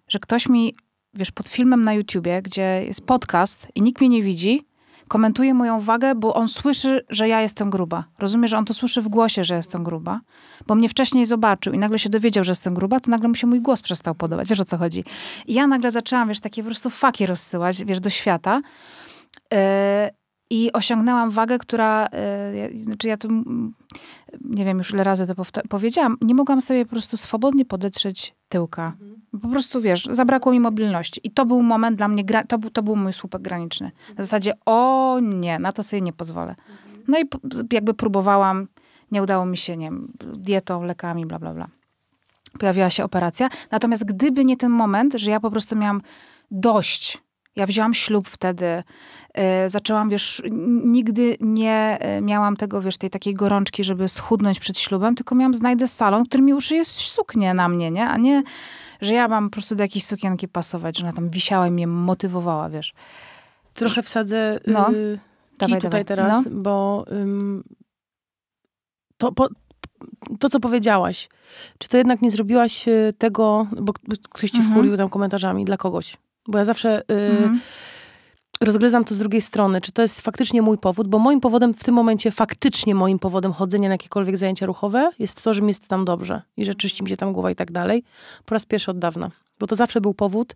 że ktoś mi, wiesz, pod filmem na YouTubie, gdzie jest podcast i nikt mnie nie widzi, komentuje moją wagę, bo on słyszy, że ja jestem gruba. Rozumie, że on to słyszy w głosie, że jestem gruba, bo mnie wcześniej zobaczył i nagle się dowiedział, że jestem gruba, to nagle mu się mój głos przestał podobać. Wiesz o co chodzi? I ja nagle zaczęłam, wiesz, takie po prostu faki rozsyłać, wiesz, do świata. Yy, i osiągnęłam wagę, która, e, znaczy ja to, mm, nie wiem już ile razy to powiedziałam, nie mogłam sobie po prostu swobodnie podetrzeć tyłka. Mhm. Po prostu wiesz, zabrakło mi mobilności. I to był moment dla mnie, to, to był mój słupek graniczny. w mhm. zasadzie, o nie, na to sobie nie pozwolę. Mhm. No i jakby próbowałam, nie udało mi się, nie wiem, dietą, lekami, bla, bla, bla. Pojawiła się operacja. Natomiast gdyby nie ten moment, że ja po prostu miałam dość. Ja wzięłam ślub wtedy, E, zaczęłam, wiesz, nigdy nie e, miałam tego, wiesz, tej takiej gorączki, żeby schudnąć przed ślubem, tylko miałam znajdę salon, który mi uszyje suknię na mnie, nie? A nie, że ja mam po prostu do jakiejś sukienki pasować, że ona tam wisiała i mnie motywowała, wiesz. Trochę wsadzę no. y, dawaj, tutaj dawaj. teraz, no. bo ym, to, po, to, co powiedziałaś, czy to jednak nie zrobiłaś y, tego, bo ktoś ci mhm. wkulił tam komentarzami dla kogoś? Bo ja zawsze y, mhm rozgryzam to z drugiej strony, czy to jest faktycznie mój powód, bo moim powodem w tym momencie, faktycznie moim powodem chodzenia na jakiekolwiek zajęcia ruchowe jest to, że mi jest tam dobrze i że czyści mi się tam głowa i tak dalej. Po raz pierwszy od dawna, bo to zawsze był powód,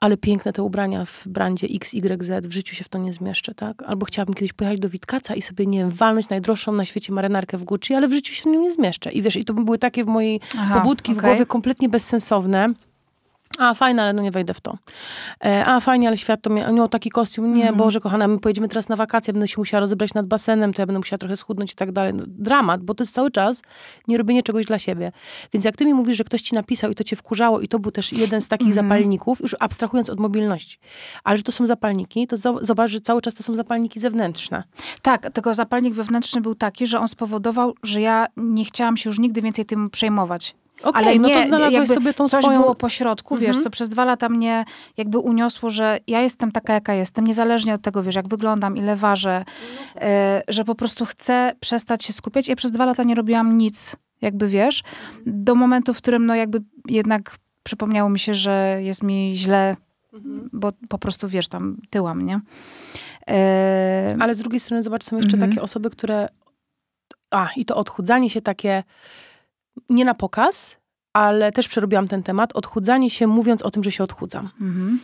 ale piękne te ubrania w brandzie XYZ, w życiu się w to nie zmieszczę, tak? Albo chciałabym kiedyś pojechać do Witkaca i sobie, nie wiem, walnąć najdroższą na świecie marynarkę w Gucci, ale w życiu się w nią nie zmieszczę. I wiesz, i to by były takie w mojej Aha, pobudki okay. w głowie kompletnie bezsensowne, a, fajne, ale no nie wejdę w to. E, a, fajnie, ale świat to miał no taki kostium. Nie, mhm. Boże, kochana, my pojedziemy teraz na wakacje, będę się musiała rozebrać nad basenem, to ja będę musiała trochę schudnąć i tak dalej. No, dramat, bo to jest cały czas nie robienie czegoś dla siebie. Więc jak ty mi mówisz, że ktoś ci napisał i to cię wkurzało i to był też jeden z takich mhm. zapalników, już abstrahując od mobilności, ale że to są zapalniki, to zobacz, że cały czas to są zapalniki zewnętrzne. Tak, tylko zapalnik wewnętrzny był taki, że on spowodował, że ja nie chciałam się już nigdy więcej tym przejmować. Okay, ale no nie, to znalazłeś sobie tą coś swoją... było pośrodku, wiesz, mhm. co przez dwa lata mnie jakby uniosło, że ja jestem taka, jaka jestem, niezależnie od tego, wiesz, jak wyglądam, ile ważę, y, że po prostu chcę przestać się skupiać. Ja przez dwa lata nie robiłam nic, jakby wiesz, mhm. do momentu, w którym no jakby jednak przypomniało mi się, że jest mi źle, mhm. bo po prostu wiesz, tam tyłam, nie? Y... Ale z drugiej strony zobacz, są jeszcze takie osoby, które... A, i to odchudzanie się takie nie na pokaz, ale też przerobiłam ten temat, odchudzanie się mówiąc o tym, że się odchudzam. Mhm.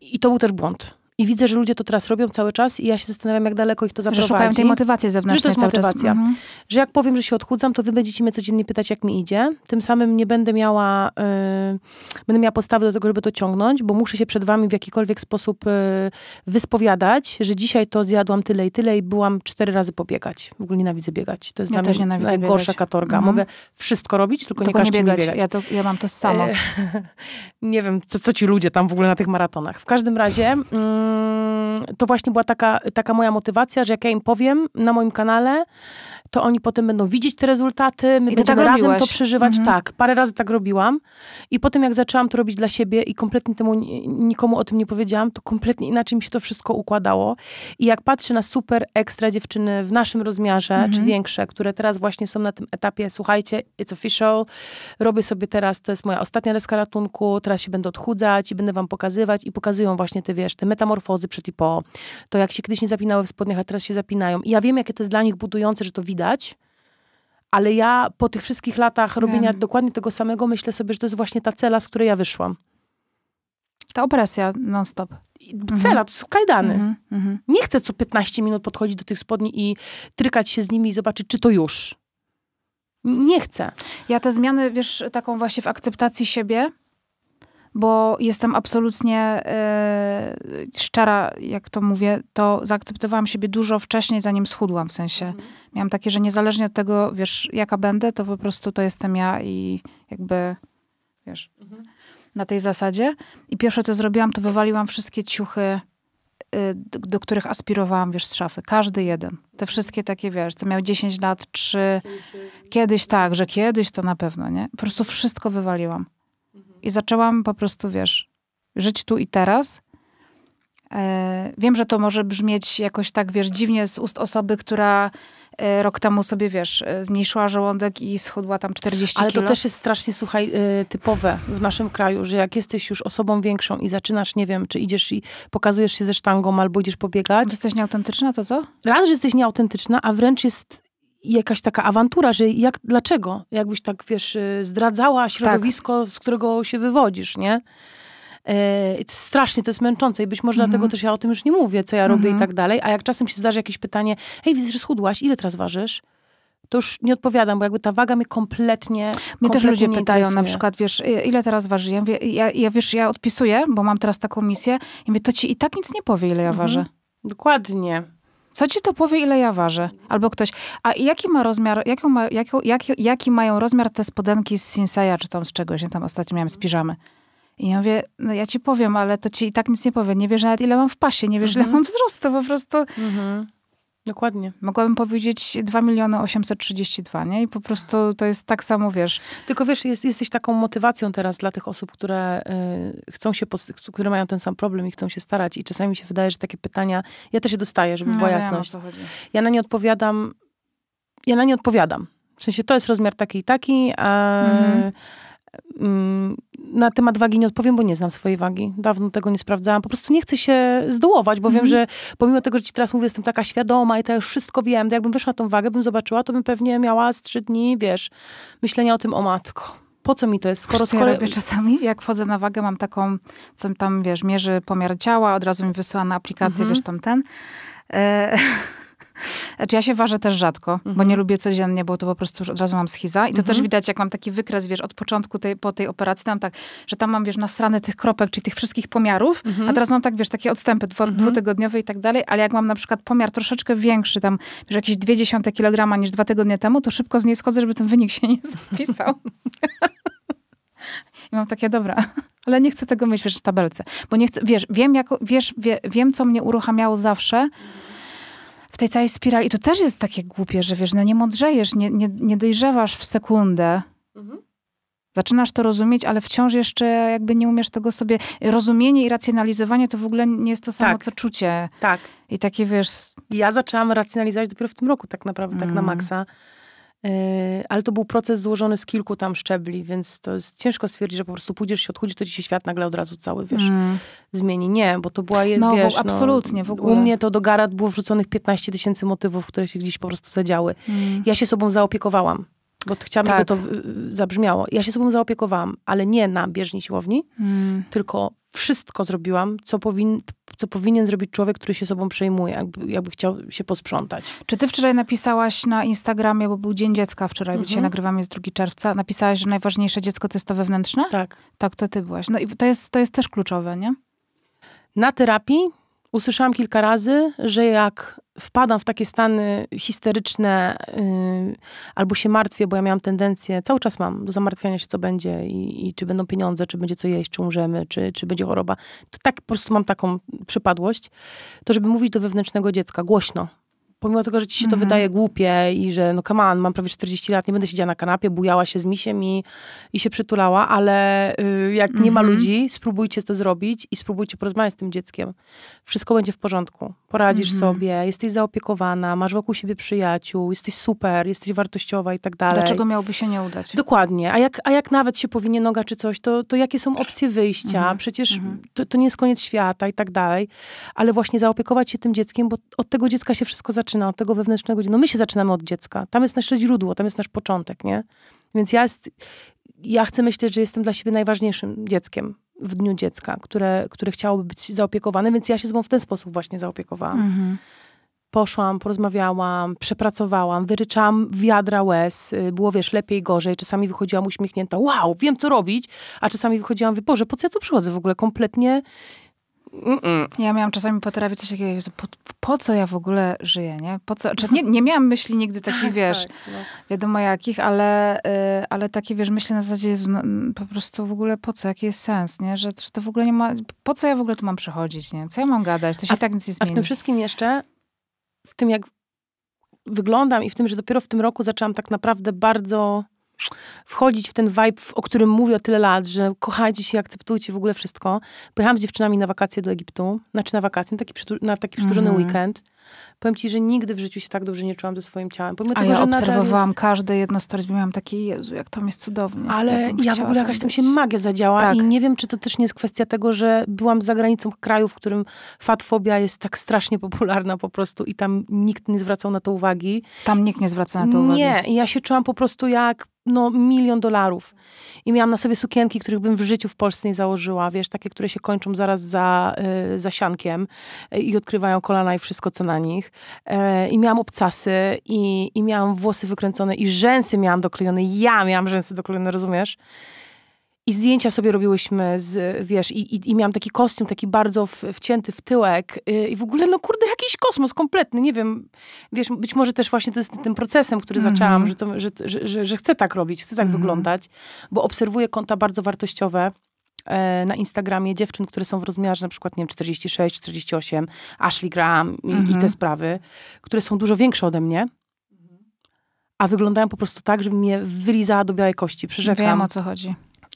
I to był też błąd. I widzę, że ludzie to teraz robią cały czas i ja się zastanawiam, jak daleko ich to zaprowadzi. Że szukają tej motywacji zewnętrznej że to jest cały motywacja. Mhm. Że jak powiem, że się odchudzam, to wy będziecie mnie codziennie pytać, jak mi idzie. Tym samym nie będę miała, yy, będę miała postawy do tego, żeby to ciągnąć, bo muszę się przed wami w jakikolwiek sposób yy, wyspowiadać, że dzisiaj to zjadłam tyle i tyle i byłam cztery razy pobiegać. W ogóle nienawidzę biegać. To jest ja dla mnie najgorsza biegać. katorga. Mhm. Mogę wszystko robić, tylko, tylko nie, nie biegać. biegać. Ja, to, ja mam to samo. nie wiem, co, co ci ludzie tam w ogóle na tych maratonach. W każdym razie... Yy, to właśnie była taka, taka moja motywacja, że jak ja im powiem na moim kanale, to oni potem będą widzieć te rezultaty, my I będziemy tak razem to przeżywać. Mhm. Tak, parę razy tak robiłam i potem jak zaczęłam to robić dla siebie i kompletnie temu nikomu o tym nie powiedziałam, to kompletnie inaczej mi się to wszystko układało. I jak patrzę na super ekstra dziewczyny w naszym rozmiarze, mhm. czy większe, które teraz właśnie są na tym etapie, słuchajcie, it's official, robię sobie teraz, to jest moja ostatnia deska ratunku, teraz się będę odchudzać i będę wam pokazywać i pokazują właśnie te, wiesz, te metamorfozy przed i po, to jak się kiedyś nie zapinały w spodniach, a teraz się zapinają. I ja wiem, jakie to jest dla nich budujące, że to widać ale ja po tych wszystkich latach robienia Wiem. dokładnie tego samego myślę sobie, że to jest właśnie ta cela, z której ja wyszłam. Ta opresja non-stop. Cela, mhm. to są kajdany. Mhm, mhm. Nie chcę co 15 minut podchodzić do tych spodni i trykać się z nimi i zobaczyć, czy to już. Nie chcę. Ja te zmiany, wiesz, taką właśnie w akceptacji siebie, bo jestem absolutnie yy, szczera, jak to mówię, to zaakceptowałam siebie dużo wcześniej, zanim schudłam, w sensie mhm. miałam takie, że niezależnie od tego, wiesz, jaka będę, to po prostu to jestem ja i jakby, wiesz, mhm. na tej zasadzie. I pierwsze, co zrobiłam, to wywaliłam wszystkie ciuchy, e, do, do których aspirowałam, wiesz, z szafy. Każdy jeden. Te wszystkie takie, wiesz, co miał 10 lat, czy kiedyś tak, że kiedyś to na pewno, nie? Po prostu wszystko wywaliłam. I zaczęłam po prostu, wiesz, żyć tu i teraz. E, wiem, że to może brzmieć jakoś tak, wiesz, dziwnie z ust osoby, która e, rok temu sobie, wiesz, e, zmniejszyła żołądek i schudła tam 40 Ale kilo. to też jest strasznie, słuchaj, typowe w naszym kraju, że jak jesteś już osobą większą i zaczynasz, nie wiem, czy idziesz i pokazujesz się ze sztangą albo idziesz pobiegać. Jesteś nieautentyczna, to co Raz, że jesteś nieautentyczna, a wręcz jest jakaś taka awantura, że jak, dlaczego? Jakbyś tak, wiesz, y, zdradzała tak. środowisko, tak. z którego się wywodzisz, nie? E, to strasznie to jest męczące i być może mm -hmm. dlatego też ja o tym już nie mówię, co ja robię mm -hmm. i mhm. tak dalej, a jak czasem się zdarzy jakieś pytanie, hej, widzisz, że schudłaś, ile teraz ważysz? To już nie odpowiadam, bo jakby ta waga mnie kompletnie. Mnie też ludzie pytają, na przykład, wiesz, y, ile teraz waży? Ja, ja, ja, wiesz, ja odpisuję, bo mam teraz taką misję, i mówię, to ci i tak nic nie powie, ile ja mhm. ważę. Dokładnie. Co ci to powie, ile ja ważę? Albo ktoś, a jaki ma rozmiar, jaką ma, jaki, jaki mają rozmiar te spodenki z Sinsaya, czy tam z czegoś, ja tam ostatnio miałem z piżamy. I ja mówię, no ja ci powiem, ale to ci i tak nic nie powiem. Nie wiesz nawet ile mam w pasie, nie wiesz mhm. ile mam wzrostu, po prostu. Mhm. Dokładnie. Mogłabym powiedzieć 2 miliony 832, nie? I po prostu to jest tak samo, wiesz. Tylko wiesz, jest, jesteś taką motywacją teraz dla tych osób, które y, chcą się, które mają ten sam problem i chcą się starać. I czasami się wydaje, że takie pytania, ja też się dostaję, żeby no, była jasność. Ja, ja na nie odpowiadam, ja na nie odpowiadam. W sensie to jest rozmiar taki i taki, a, mhm. Mm, na temat wagi nie odpowiem, bo nie znam swojej wagi. Dawno tego nie sprawdzałam. Po prostu nie chcę się zdołować, bo wiem, mhm. że pomimo tego, że ci teraz mówię, jestem taka świadoma i to już wszystko wiem, to jakbym wyszła na tą wagę, bym zobaczyła, to bym pewnie miała z trzy dni, wiesz, myślenia o tym, o matko po co mi to jest? Skoro, skoro... Ja robię czasami, jak wchodzę na wagę, mam taką, co tam, wiesz, mierzy pomiar ciała, od razu mi wysyła na aplikację, mhm. wiesz, tam ten. E- Znaczy ja się ważę też rzadko, mhm. bo nie lubię codziennie, bo to po prostu już od razu mam schiza. I to mhm. też widać, jak mam taki wykres, wiesz, od początku tej, po tej operacji, tam tak, że tam mam, wiesz, nasrane tych kropek, czyli tych wszystkich pomiarów, mhm. a teraz mam tak, wiesz, takie odstępy dwu, mhm. dwutygodniowe i tak dalej, ale jak mam na przykład pomiar troszeczkę większy, tam, wiesz, jakieś dwie dziesiąte kilograma niż dwa tygodnie temu, to szybko z niej schodzę, żeby ten wynik się nie zapisał. I mam takie, dobra, ale nie chcę tego mieć, wiesz, w tabelce. Bo nie chcę, wiesz, wiem, jako, wiesz wie, wiem, co mnie uruchamiało zawsze, w tej całej spirali. I to też jest takie głupie, że wiesz, no nie mądrzejesz, nie, nie, nie dojrzewasz w sekundę. Mhm. Zaczynasz to rozumieć, ale wciąż jeszcze jakby nie umiesz tego sobie. Rozumienie i racjonalizowanie to w ogóle nie jest to samo, tak. co czucie. Tak. I takie wiesz. Ja zaczęłam racjonalizować dopiero w tym roku, tak naprawdę, mm. tak na mm. maksa. E, ale to był proces złożony z kilku tam szczebli, więc to jest ciężko stwierdzić, że po prostu pójdziesz się odchudzić, to ci się świat nagle od razu cały, wiesz, mm. zmieni. Nie, bo to była, je, no, wiesz... No, absolutnie, no, w ogóle. U mnie to do garat było wrzuconych 15 tysięcy motywów, które się gdzieś po prostu zadziały. Mm. Ja się sobą zaopiekowałam. Bo chciałam, tak. żeby to zabrzmiało. Ja się sobą zaopiekowałam, ale nie na bieżni siłowni, mm. tylko wszystko zrobiłam, co, powin, co powinien zrobić człowiek, który się sobą przejmuje, jakby, jakby chciał się posprzątać. Czy ty wczoraj napisałaś na Instagramie, bo był Dzień Dziecka wczoraj, bo dzisiaj mhm. nagrywam, jest 2 czerwca, napisałaś, że najważniejsze dziecko to jest to wewnętrzne? Tak. Tak, to ty byłaś. No i to jest, to jest też kluczowe, nie? Na terapii usłyszałam kilka razy, że jak wpadam w takie stany histeryczne yy, albo się martwię, bo ja miałam tendencję, cały czas mam, do zamartwiania się, co będzie i, i czy będą pieniądze, czy będzie co jeść, czy umrzemy, czy, czy będzie choroba. To tak po prostu mam taką przypadłość. To żeby mówić do wewnętrznego dziecka głośno, pomimo tego, że ci się to mhm. wydaje głupie i że no come on, mam prawie 40 lat, nie będę siedziała na kanapie, bujała się z misiem i, i się przytulała, ale y, jak mhm. nie ma mhm. ludzi, spróbujcie to zrobić i spróbujcie porozmawiać z tym dzieckiem. Wszystko będzie w porządku. Poradzisz mhm. sobie, jesteś zaopiekowana, masz wokół siebie przyjaciół, jesteś super, jesteś wartościowa i tak dalej. Dlaczego miałoby się nie udać? Dokładnie. A jak, a jak nawet się powinie noga czy coś, to, to jakie są opcje wyjścia? Mhm. Przecież mhm. to, to nie jest koniec świata i tak dalej. Ale właśnie zaopiekować się tym dzieckiem, bo od tego dziecka się wszystko zaczyna zaczyna od tego wewnętrznego, no my się zaczynamy od dziecka. Tam jest nasze źródło, tam jest nasz początek, nie? Więc ja, jest, ja chcę myśleć, że jestem dla siebie najważniejszym dzieckiem w dniu dziecka, które, które chciałoby być zaopiekowane, więc ja się sobą w ten sposób właśnie zaopiekowałam. Mhm. Poszłam, porozmawiałam, przepracowałam, wyryczałam wiadra łez. Y, było, wiesz, lepiej, gorzej. Czasami wychodziłam uśmiechnięta, wow, wiem co robić, a czasami wychodziłam, mówię, Boże, po co ja tu przychodzę w ogóle? Kompletnie Mm -mm. Ja miałam czasami po terapii coś takiego, po, po co ja w ogóle żyję, nie? Po co? Znaczy, nie, nie miałam myśli nigdy takich, tak, wiesz, tak, no. wiadomo jakich, ale, y, ale takie, wiesz, myślę na zasadzie jest no, mm, po prostu w ogóle po co, jaki jest sens, nie? Że, że to w ogóle nie ma, po co ja w ogóle tu mam przychodzić, nie? Co ja mam gadać? To się a, i tak nic nie zmieni. A w tym wszystkim jeszcze, w tym jak wyglądam i w tym, że dopiero w tym roku zaczęłam tak naprawdę bardzo wchodzić w ten vibe, o którym mówię o tyle lat, że kochajcie się, akceptujcie w ogóle wszystko. Pojechałam z dziewczynami na wakacje do Egiptu, znaczy na wakacje, na taki, na taki przyturzony mm -hmm. weekend. Powiem ci, że nigdy w życiu się tak dobrze nie czułam ze swoim ciałem. Pomimo A tego, ja że obserwowałam jest... każde jedno stories, bo miałam takie, Jezu, jak tam jest cudownie. Ale ja w ogóle jakaś tam się magia zadziała tak. i nie wiem, czy to też nie jest kwestia tego, że byłam za granicą kraju, w którym fatfobia jest tak strasznie popularna po prostu i tam nikt nie zwracał na to uwagi. Tam nikt nie zwraca na to uwagi. Nie, ja się czułam po prostu jak no milion dolarów. I miałam na sobie sukienki, których bym w życiu w Polsce nie założyła, wiesz, takie, które się kończą zaraz za, y, za siankiem y, i odkrywają kolana i wszystko, co na nich. Y, I miałam obcasy i, i miałam włosy wykręcone i rzęsy miałam doklejone. Ja miałam rzęsy doklejone, rozumiesz? I zdjęcia sobie robiłyśmy z, wiesz, i, i, i miałam taki kostium, taki bardzo w, wcięty w tyłek. Yy, I w ogóle, no kurde, jakiś kosmos kompletny, nie wiem. Wiesz, być może też właśnie to jest tym procesem, który mm -hmm. zaczęłam, że, to, że, że, że, że, chcę tak robić, chcę tak mm -hmm. wyglądać, bo obserwuję konta bardzo wartościowe e, na Instagramie dziewczyn, które są w rozmiarze na przykład, nie wiem, 46, 48, Ashley Graham i, i, te mhm. sprawy, które są dużo większe ode mnie, a wyglądają po prostu tak, żeby mnie wylizała do białej kości. Przyrzekam. Wiem, o co chodzi.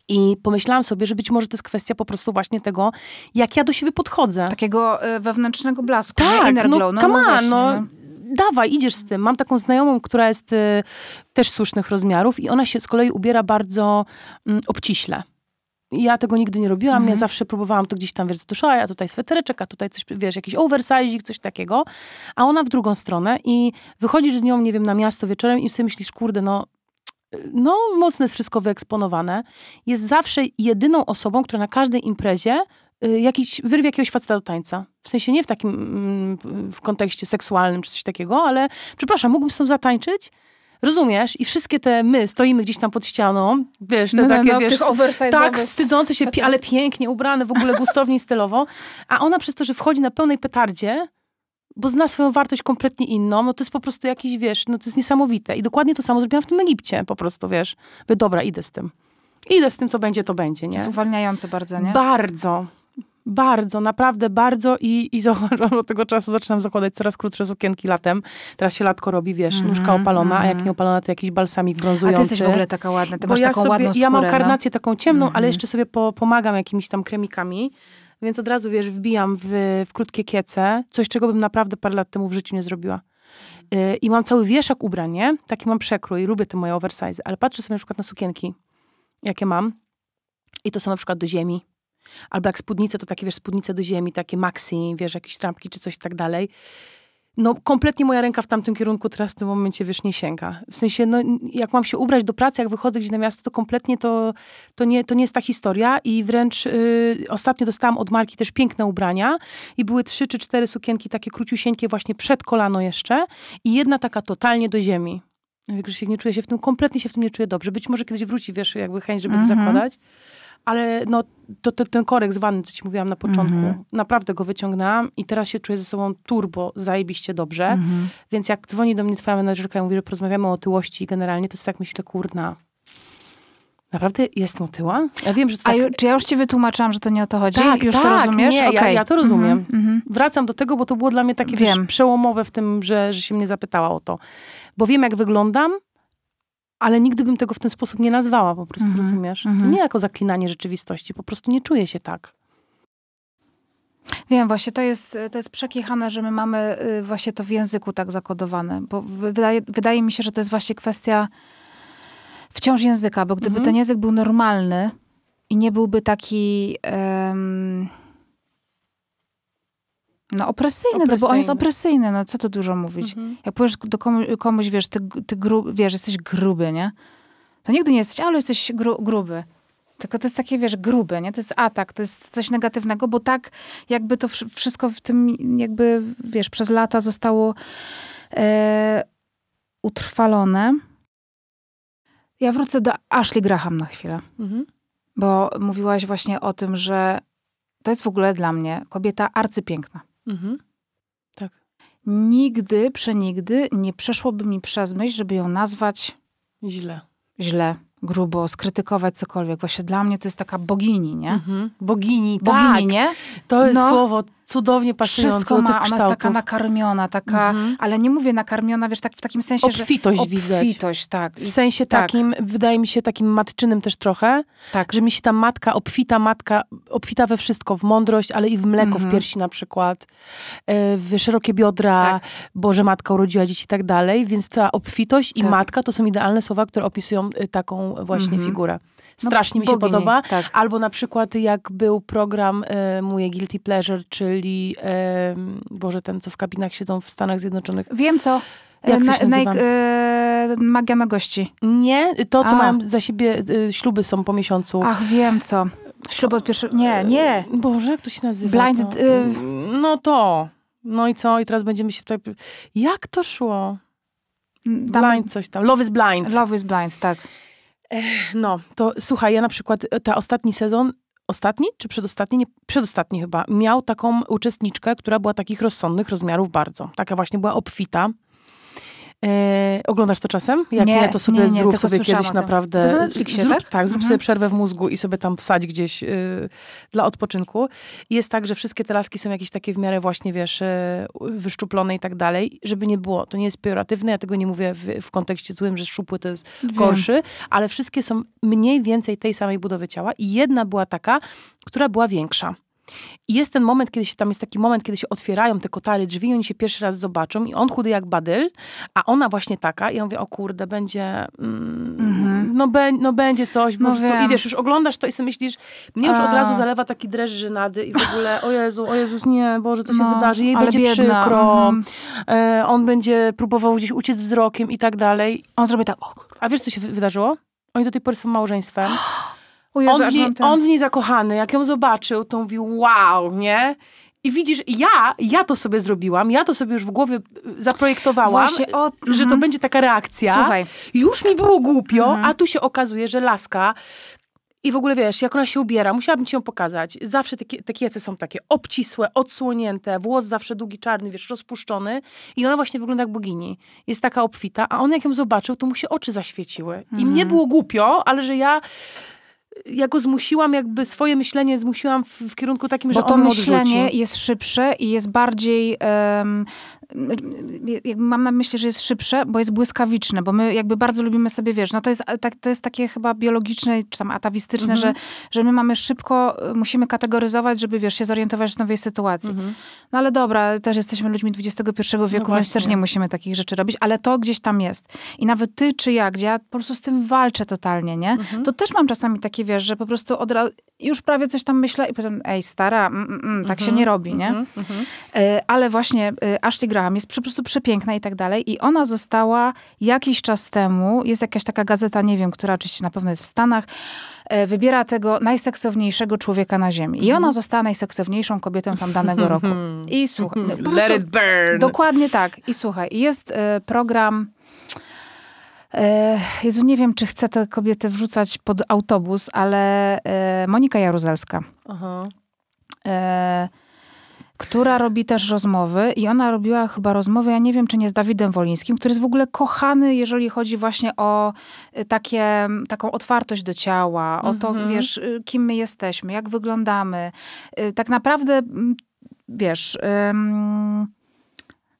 I pomyślałam sobie, że być może to jest kwestia po prostu właśnie tego, jak ja do siebie podchodzę. Takiego e, wewnętrznego blasku, tak, nie? no, glow. No, come no, no. no dawaj, idziesz z tym. Mam taką znajomą, która jest y, też słusznych rozmiarów i ona się z kolei ubiera bardzo mm, obciśle. Ja tego nigdy nie robiłam, mhm. ja zawsze próbowałam to gdzieś tam, wiesz, dusza, a tutaj swetereczek, a tutaj coś, wiesz, jakiś oversizik, coś takiego. A ona w drugą stronę i wychodzisz z nią, nie wiem, na miasto wieczorem i sobie myślisz, kurde, no no, mocno jest wszystko wyeksponowane, jest zawsze jedyną osobą, która na każdej imprezie y, jakiś, wyrwie jakiegoś faceta do tańca. W sensie nie w takim mm, w kontekście seksualnym czy coś takiego, ale przepraszam, mógłbym z tą zatańczyć? Rozumiesz? I wszystkie te my stoimy gdzieś tam pod ścianą, wiesz, te no, no takie, no, wiesz, tak wstydzące się, ale pięknie ubrane, w ogóle gustownie i stylowo, a ona przez to, że wchodzi na pełnej petardzie, bo zna swoją wartość kompletnie inną, no to jest po prostu jakiś, wiesz, no to jest niesamowite. I dokładnie to samo zrobiłam w tym Egipcie po prostu, wiesz. By dobra, idę z tym. Idę z tym, co będzie, to będzie, nie? To jest uwalniające bardzo, nie? Bardzo. Bardzo, naprawdę bardzo i, i zauważyłam, od tego czasu zaczynam zakładać coraz krótsze sukienki latem. Teraz się latko robi, wiesz, mm -hmm, nóżka opalona, mm -hmm. a jak mhm. nie opalona, to jakiś balsamik brązujący. A ty jesteś w ogóle taka ładna, ty Bo masz ja taką sobie, ładną skórę, Ja mam no. karnację no? taką ciemną, mm -hmm. ale mhm. jeszcze sobie po, pomagam jakimiś tam kremikami więc od razu, wiesz, wbijam w, w krótkie kiece, coś, czego bym naprawdę parę lat temu w życiu nie zrobiła. Yy, I mam cały wieszak ubranie, taki mam przekrój, lubię te moje oversize, ale patrzę sobie na przykład na sukienki, jakie mam i to są na przykład do ziemi. Albo jak spódnice, to takie, wiesz, spódnice do ziemi, takie maxi, wiesz, jakieś trampki czy coś tak dalej no kompletnie moja ręka w tamtym kierunku teraz w tym momencie, wiesz, nie sięga. W sensie, no jak mam się ubrać do pracy, jak wychodzę gdzieś na miasto, to kompletnie to, to, nie, to nie jest ta historia i wręcz y, ostatnio dostałam od marki też piękne ubrania i były trzy czy cztery sukienki takie króciusieńkie właśnie przed kolano jeszcze i jedna taka totalnie do ziemi. Wiesz, nie czuję się w tym, kompletnie się w tym nie czuję dobrze. Być może kiedyś wróci, wiesz, jakby chęć, żeby to mhm. zakładać ale no, to, to, ten korek zwany, co ci mówiłam na początku, mhm. naprawdę go wyciągnęłam i teraz się czuję ze sobą turbo, zajebiście dobrze. Mhm. Więc jak dzwoni do mnie twoja menadżerka i mówi, że porozmawiamy o otyłości generalnie, to jest tak myślę, kurna, Naprawdę jestem otyła? Ja wiem, że to tak... A czy ja już ci wytłumaczyłam, że to nie o to chodzi? Tak, już tak, to rozumiesz? Nie, okay. ja, ja to rozumiem. Mm -hmm. Wracam do tego, bo to było dla mnie takie wiem. Wiesz, przełomowe w tym, że, że się mnie zapytała o to. Bo wiem, jak wyglądam, ale nigdy bym tego w ten sposób nie nazwała, po prostu mhm. rozumiesz? To mhm. nie jako zaklinanie rzeczywistości, po prostu nie czuję się tak. Wiem, właśnie to jest, to jest przekichane, że my mamy y, właśnie to w języku tak zakodowane, bo wydaje, wydaje mi się, że to jest właśnie kwestia wciąż języka, bo gdyby mhm. ten język był normalny i nie byłby taki um, no opresyjne, No, bo on jest opresyjny, no co to dużo mówić. Mhm. Jak powiesz do komuś, komuś wiesz, ty, ty gru, wiesz, jesteś gruby, nie? To nigdy nie jesteś, ale jesteś gru, gruby. Tylko to jest takie, wiesz, grube, nie? To jest atak, to jest coś negatywnego, bo tak jakby to wszystko w tym, jakby, wiesz, przez lata zostało e, utrwalone. Ja wrócę do Ashley Graham na chwilę. Mhm. Bo mówiłaś właśnie o tym, że to jest w ogóle dla mnie kobieta arcypiękna. Mhm. Tak. Nigdy, przenigdy nie przeszłoby mi przez myśl, żeby ją nazwać źle. Źle grubo skrytykować cokolwiek. Właśnie dla mnie to jest taka bogini, nie? Mhm. Bogini, bogini, tak. nie? To jest no. słowo cudownie pasujące Wszystko do tych ma, ona jest taka nakarmiona, taka, mhm. ale nie mówię nakarmiona, wiesz, tak w takim sensie, obfitość że... Widać. Obfitość tak. W sensie tak. takim, wydaje mi się, takim matczynym też trochę, tak. że mi się ta matka, obfita matka, obfita we wszystko, w mądrość, ale i w mleko mhm. w piersi na przykład, e, w szerokie biodra, tak. bo że matka urodziła dzieci i tak dalej, więc ta obfitość i tak. matka to są idealne słowa, które opisują e, taką właśnie mhm. figurę. No, strasznie no, mi się bogini, podoba. Tak. Albo na przykład jak był program e, Moje Guilty Pleasure, czyli e, Boże, ten co w kabinach siedzą w Stanach Zjednoczonych. Wiem co. Jak na, na, e, magia na gości. Nie, to co A. za siebie, e, śluby są po miesiącu. Ach, wiem co. Ślub od pierwszego... Nie, e, nie. Boże, jak to się nazywa? Blind... To? E, no to. No i co? I teraz będziemy się tutaj... Jak to szło? Tam... Blind coś tam. Love is blind. Love is blind, tak. No, to słuchaj, ja na przykład e, ten ostatni sezon, ostatni czy przedostatni? Nie, przedostatni chyba, miał taką uczestniczkę, która była takich rozsądnych rozmiarów bardzo. Taka właśnie była obfita E, oglądasz to czasem? Jak nie, ja to sobie nie, nie, zrób sobie kiedyś naprawdę. To na Netflixie, zrób, tak? tak zrób mhm. sobie przerwę w mózgu i sobie tam wsadź gdzieś y, dla odpoczynku. Jest tak, że wszystkie te laski są jakieś takie w miarę właśnie, wiesz, y, wyszczuplone i tak dalej, żeby nie było. To nie jest pejoratywne, ja tego nie mówię w, w kontekście złym, że szczupły to jest Wiem. gorszy, ale wszystkie są mniej więcej tej samej budowy ciała i jedna była taka, która była większa. I jest ten moment, kiedy się, tam jest taki moment, kiedy się otwierają te kotary drzwi i oni się pierwszy raz zobaczą i on chudy jak badyl, a ona właśnie taka i ja mówię, o kurde, będzie, mm, mhm. no, be, no, będzie coś, no to, i wiesz, już oglądasz to i sobie myślisz, mnie już a. od razu zalewa taki dreszcz żenady i w ogóle, o Jezu, o Jezus, nie, Boże, to się no, wydarzy, jej będzie biedna. przykro, mhm. e, on będzie próbował gdzieś uciec wzrokiem i tak dalej. On zrobi tak. A wiesz, co się wydarzyło? Oni do tej pory są małżeństwem. Jezu, on, w niej, ten... on w niej zakochany, jak ją zobaczył, to mówił wow, nie? I widzisz, ja, ja to sobie zrobiłam, ja to sobie już w głowie y, zaprojektowałam, Właśnie, o, że to mhm. będzie taka reakcja. Słuchaj. Już mi było głupio, mhm. a tu się okazuje, że laska i w ogóle wiesz, jak ona się ubiera, musiałabym ci ją pokazać. Zawsze te, te kiece są takie obcisłe, odsłonięte, włos zawsze długi, czarny, wiesz, rozpuszczony. I ona właśnie wygląda jak bogini. Jest taka obfita, a on jak ją zobaczył, to mu się oczy zaświeciły. I mhm. mnie było głupio, ale że ja ja go zmusiłam, jakby swoje myślenie zmusiłam w, w kierunku takim, że Bo to on myślenie jest szybsze i jest bardziej. Um, mam na myśli, że jest szybsze, bo jest błyskawiczne, bo my jakby bardzo lubimy sobie, wiesz, no to jest, tak, to jest takie chyba biologiczne czy tam atawistyczne, że, mhm. że my mamy szybko, musimy kategoryzować, żeby, wiesz, się zorientować w nowej sytuacji. Mhm. No ale dobra, też jesteśmy ludźmi XXI no wieku, no więc też nie musimy takich rzeczy robić, ale to gdzieś tam jest. I nawet ty czy ja, gdzie ja po prostu z tym walczę totalnie, nie? Mhm. To też mam czasami takie wiesz, że po prostu od razu, już prawie coś tam myślę i potem, ej, stara, mm, mm, mm tak się nie mhm, robi, nie? Mhm, mhm. Y, ale właśnie y, Ashley Graham jest po prostu przepiękna i tak dalej i ona została jakiś czas temu, jest jakaś taka gazeta, nie wiem, która oczywiście na pewno jest w Stanach, y, wybiera tego najseksowniejszego człowieka na ziemi. I ona została najseksowniejszą kobietą tam danego roku. I słuchaj... No, Let it burn! Dokładnie tak. I słuchaj, jest program E, Jezu, nie wiem, czy chcę te kobiety wrzucać pod autobus, ale e, Monika Jaruzelska. Aha. E, która robi też rozmowy i ona robiła chyba rozmowy, ja nie wiem, czy nie z Dawidem Wolińskim, który jest w ogóle kochany, jeżeli chodzi właśnie o e, takie, taką otwartość do ciała, mm -hmm. o to, mhm. wiesz, kim my jesteśmy, jak wyglądamy. Tak naprawdę, wiesz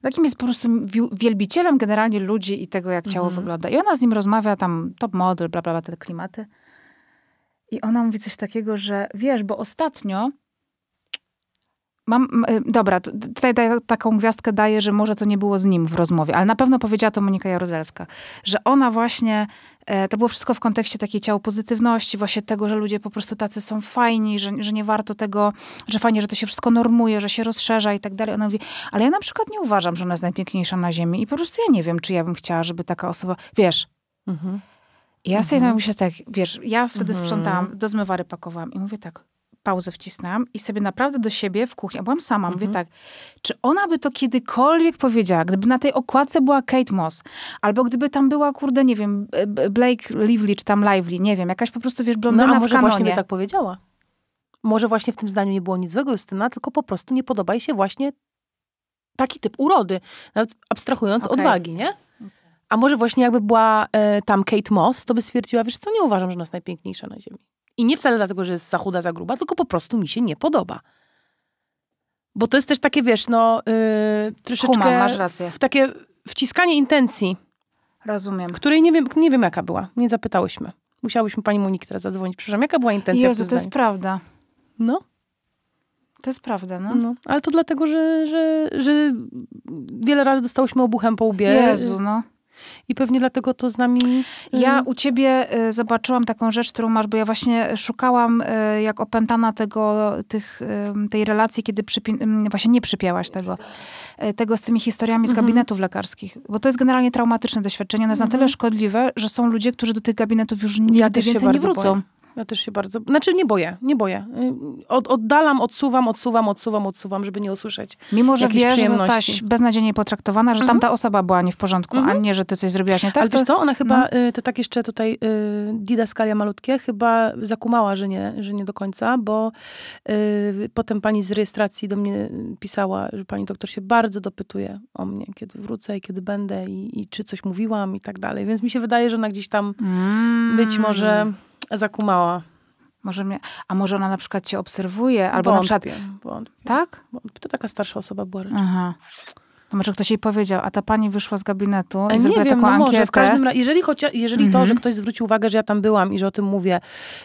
takim jest po prostu wielbicielem generalnie ludzi i tego, jak ciało mhm. wygląda. I ona z nim rozmawia tam, top model, bla, bla, bla, te klimaty. I ona mówi coś takiego, że wiesz, bo ostatnio Mam, y, dobra, tutaj taką gwiazdkę daję, że może to nie było z nim w rozmowie, ale na pewno powiedziała to Monika Jaruzelska, że ona właśnie, e, to było wszystko w kontekście takiej ciało pozytywności, właśnie tego, że ludzie po prostu tacy są fajni, że, że nie warto tego, że fajnie, że to się wszystko normuje, że się rozszerza i tak dalej. Ona mówi, ale ja na przykład nie uważam, że ona jest najpiękniejsza na ziemi i po prostu ja nie wiem, czy ja bym chciała, żeby taka osoba, wiesz... Mhm. Ja sobie mhm. Tak myślę tak, wiesz, ja wtedy mhm. sprzątałam, do zmywary pakowałam i mówię tak, pauzę wcisnęłam i sobie naprawdę do siebie w kuchni, a byłam sama, mhm. mówię tak, czy ona by to kiedykolwiek powiedziała, gdyby na tej okładce była Kate Moss, albo gdyby tam była, kurde, nie wiem, e, Blake Lively, czy tam Lively, nie wiem, jakaś po prostu, wiesz, blondyna no, a może w kanonie. właśnie by tak powiedziała. Może właśnie w tym zdaniu nie było nic złego, Justyna, tylko po prostu nie podoba jej się właśnie taki typ urody, nawet abstrahując okay. od wagi, nie? A może właśnie jakby była e, tam Kate Moss, to by stwierdziła, wiesz co, nie uważam, że ona jest najpiękniejsza na ziemi. I nie wcale dlatego, że jest za chuda, za gruba, tylko po prostu mi się nie podoba. Bo to jest też takie, wiesz, no, yy, troszeczkę... masz rację. W takie wciskanie intencji. Rozumiem. Której nie wiem, nie wiem jaka była. Nie zapytałyśmy. Musiałyśmy pani Moniki teraz zadzwonić. Przepraszam, jaka była intencja Jezu, to jest prawda. No. To jest prawda, no. no. Ale to dlatego, że, że, że wiele razy dostałyśmy obuchem po łbie. Jezu, no i pewnie dlatego to z nami... Ja y, u ciebie y, zobaczyłam taką rzecz, którą masz, bo ja właśnie y, szukałam jak opętana tego, tych, tej relacji, kiedy przypi- właśnie nie przypięłaś tego, tego z tymi historiami z mhm. gabinetów mhm. lekarskich, bo to jest generalnie traumatyczne doświadczenie, one jest mhm. na tyle mhm. szkodliwe, że są ludzie, którzy do tych gabinetów już nigdy ja więcej nie wrócą. Boję. Ja też się bardzo, znaczy nie boję, nie boję. Y, od, oddalam, odsuwam, odsuwam, odsuwam, odsuwam, żeby nie usłyszeć Mimo, że wiesz, że zostałaś beznadziejnie potraktowana, że mhm. tamta osoba była nie w porządku, mhm. a nie, że ty coś zrobiłaś nie tak. Ale to... wiesz co, ona chyba, no. Y, to tak jeszcze tutaj y, skalia malutkie, chyba zakumała, że nie, że nie do końca, bo y, potem pani z rejestracji do mnie pisała, że pani doktor się bardzo dopytuje o mnie, kiedy wrócę i kiedy będę i, i czy coś mówiłam i tak dalej. Więc mi się wydaje, że ona gdzieś tam mm. być może... Zakumała. Może mnie, a może ona na przykład cię obserwuje, albo wątpię, na przykład... Wątpię. Tak? Wątpię. To taka starsza osoba była raczej. Aha. To może ktoś jej powiedział, a ta pani wyszła z gabinetu i e, zrobiła wiem, taką no ankietę. Może, w każdym razie, jeżeli, chocia, jeżeli mhm. to, że mhm. ktoś zwrócił uwagę, że ja tam byłam i że o tym mówię,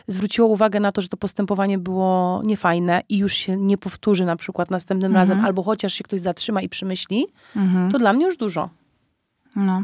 zwróciło uwagę na to, że to postępowanie było niefajne i już się nie powtórzy na przykład następnym mhm. razem, albo chociaż się ktoś zatrzyma i przemyśli, mhm. to dla mnie już dużo. No.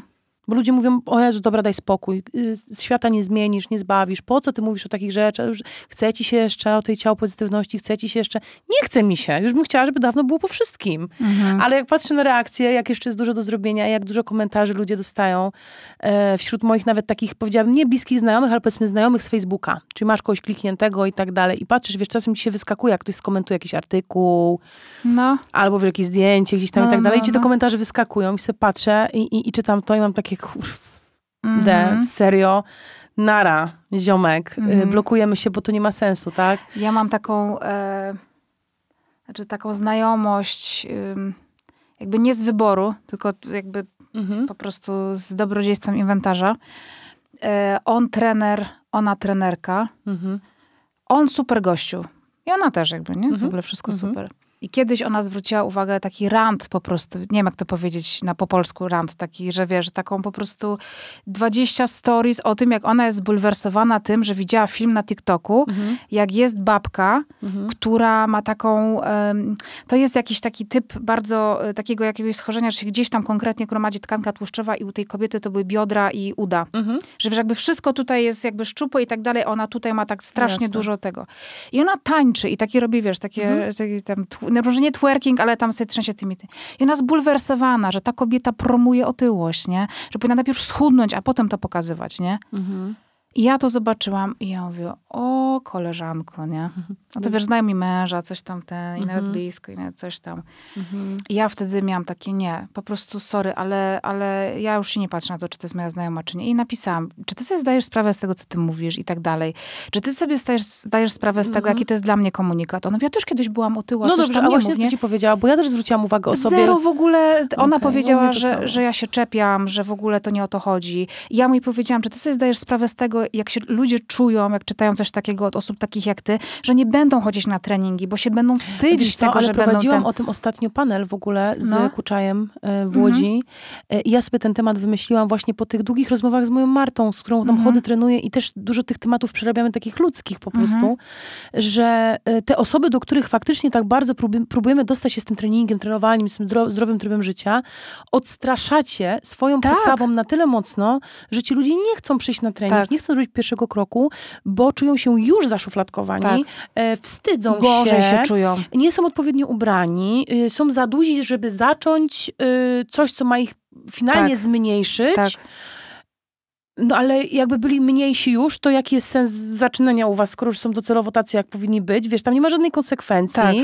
Bo ludzie mówią, o Jezu, dobra, daj spokój, y, świata nie zmienisz, nie zbawisz, po co ty mówisz o takich rzeczach, chce ci się jeszcze o tej ciało pozytywności, chce ci się jeszcze, nie chce mi się, już bym chciała, żeby dawno było po wszystkim. Mhm. Ale jak patrzę na reakcje, jak jeszcze jest dużo do zrobienia, jak dużo komentarzy ludzie dostają, e, wśród moich nawet takich, powiedziałabym, nie bliskich znajomych, ale powiedzmy znajomych z Facebooka, czyli masz kogoś klikniętego i tak dalej i patrzysz, wiesz, czasem ci się wyskakuje, jak ktoś skomentuje jakiś artykuł, no. albo wielkie jakieś zdjęcie gdzieś tam no, i tak no, dalej, no, i ci te no. komentarze wyskakują i sobie patrzę i, i, i czytam to i mam takie, kurw, mm -hmm. serio, nara, ziomek, mm -hmm. blokujemy się, bo to nie ma sensu, tak? Ja mam taką, e, znaczy taką znajomość, e, jakby nie z wyboru, tylko jakby mm -hmm. po prostu z dobrodziejstwem inwentarza. E, on trener, ona trenerka. Mhm. On super gościu. I ona też jakby, nie? W mhm. ogóle wszystko mhm. super. I kiedyś ona zwróciła uwagę taki rant po prostu, nie wiem jak to powiedzieć na po polsku, rant taki, że wiesz, taką po prostu 20 stories o tym, jak ona jest bulwersowana tym, że widziała film na TikToku, mhm. jak jest babka, mhm. która ma taką, um, to jest jakiś taki typ bardzo e, takiego jakiegoś schorzenia, że się gdzieś tam konkretnie gromadzi tkanka tłuszczowa i u tej kobiety to były biodra i uda. Mhm. Że wiesz, jakby wszystko tutaj jest jakby szczupłe i tak dalej, ona tutaj ma tak strasznie Jasne. dużo tego. I ona tańczy i taki robi, wiesz, takie, mhm. takie tam może nie twerking, ale tam sobie trzęsie tymi. Ty. I ona zbulwersowana, że ta kobieta promuje otyłość, nie? Że powinna najpierw schudnąć, a potem to pokazywać, nie? Mhm. I ja to zobaczyłam i ja mówię, o koleżanko, nie? A to wiesz, znajomi męża, coś tam ten, i nawet mhm. blisko, i nawet coś tam. Mhm. I ja wtedy miałam takie, nie, po prostu sorry, ale, ale ja już się nie patrzę na to, czy to jest moja znajoma, czy nie. I napisałam, czy ty sobie zdajesz sprawę z tego, co ty mówisz i tak dalej. Czy ty sobie zdajesz, zdajesz sprawę z tego, mhm. jaki to jest dla mnie komunikat? Ona mówi, ja też kiedyś byłam otyła, No dobrze, tam, a właśnie mów, co ci powiedziała, bo ja też zwróciłam uwagę o sobie. Zero w ogóle, ona okay, powiedziała, że, że ja się czepiam, że w ogóle to nie o to chodzi. I ja mu powiedziałam, czy ty sobie zdajesz sprawę z tego, jak się ludzie czują, jak czytają coś takiego od osób takich jak ty, że nie będą chodzić na treningi, bo się będą wstydzić tego, ale że będą ten... o tym ostatnio panel w ogóle z no. Kuczajem e, w mhm. Łodzi. Mhm. ja sobie ten temat wymyśliłam właśnie po tych długich rozmowach z moją Martą, z którą tam mhm. chodzę, trenuję i też dużo tych tematów przerabiamy takich ludzkich po prostu, mhm. że e, te osoby, do których faktycznie tak bardzo próbujemy dostać się z tym treningiem, trenowaniem, z tym zdrowym trybem życia, odstraszacie swoją tak. postawą na tyle mocno, że ci ludzie nie chcą przyjść na trening, tak. nie chcą chcą zrobić pierwszego kroku, bo czują się już zaszufladkowani, tak. e, wstydzą Gorzej się, się czują. nie są odpowiednio ubrani, e, są za duzi, żeby zacząć e, coś, co ma ich finalnie tak. zmniejszyć. Tak. No ale jakby byli mniejsi już, to jaki jest sens zaczynania u was, skoro już są docelowo tacy, jak powinni być? Wiesz, tam nie ma żadnej konsekwencji. Tak.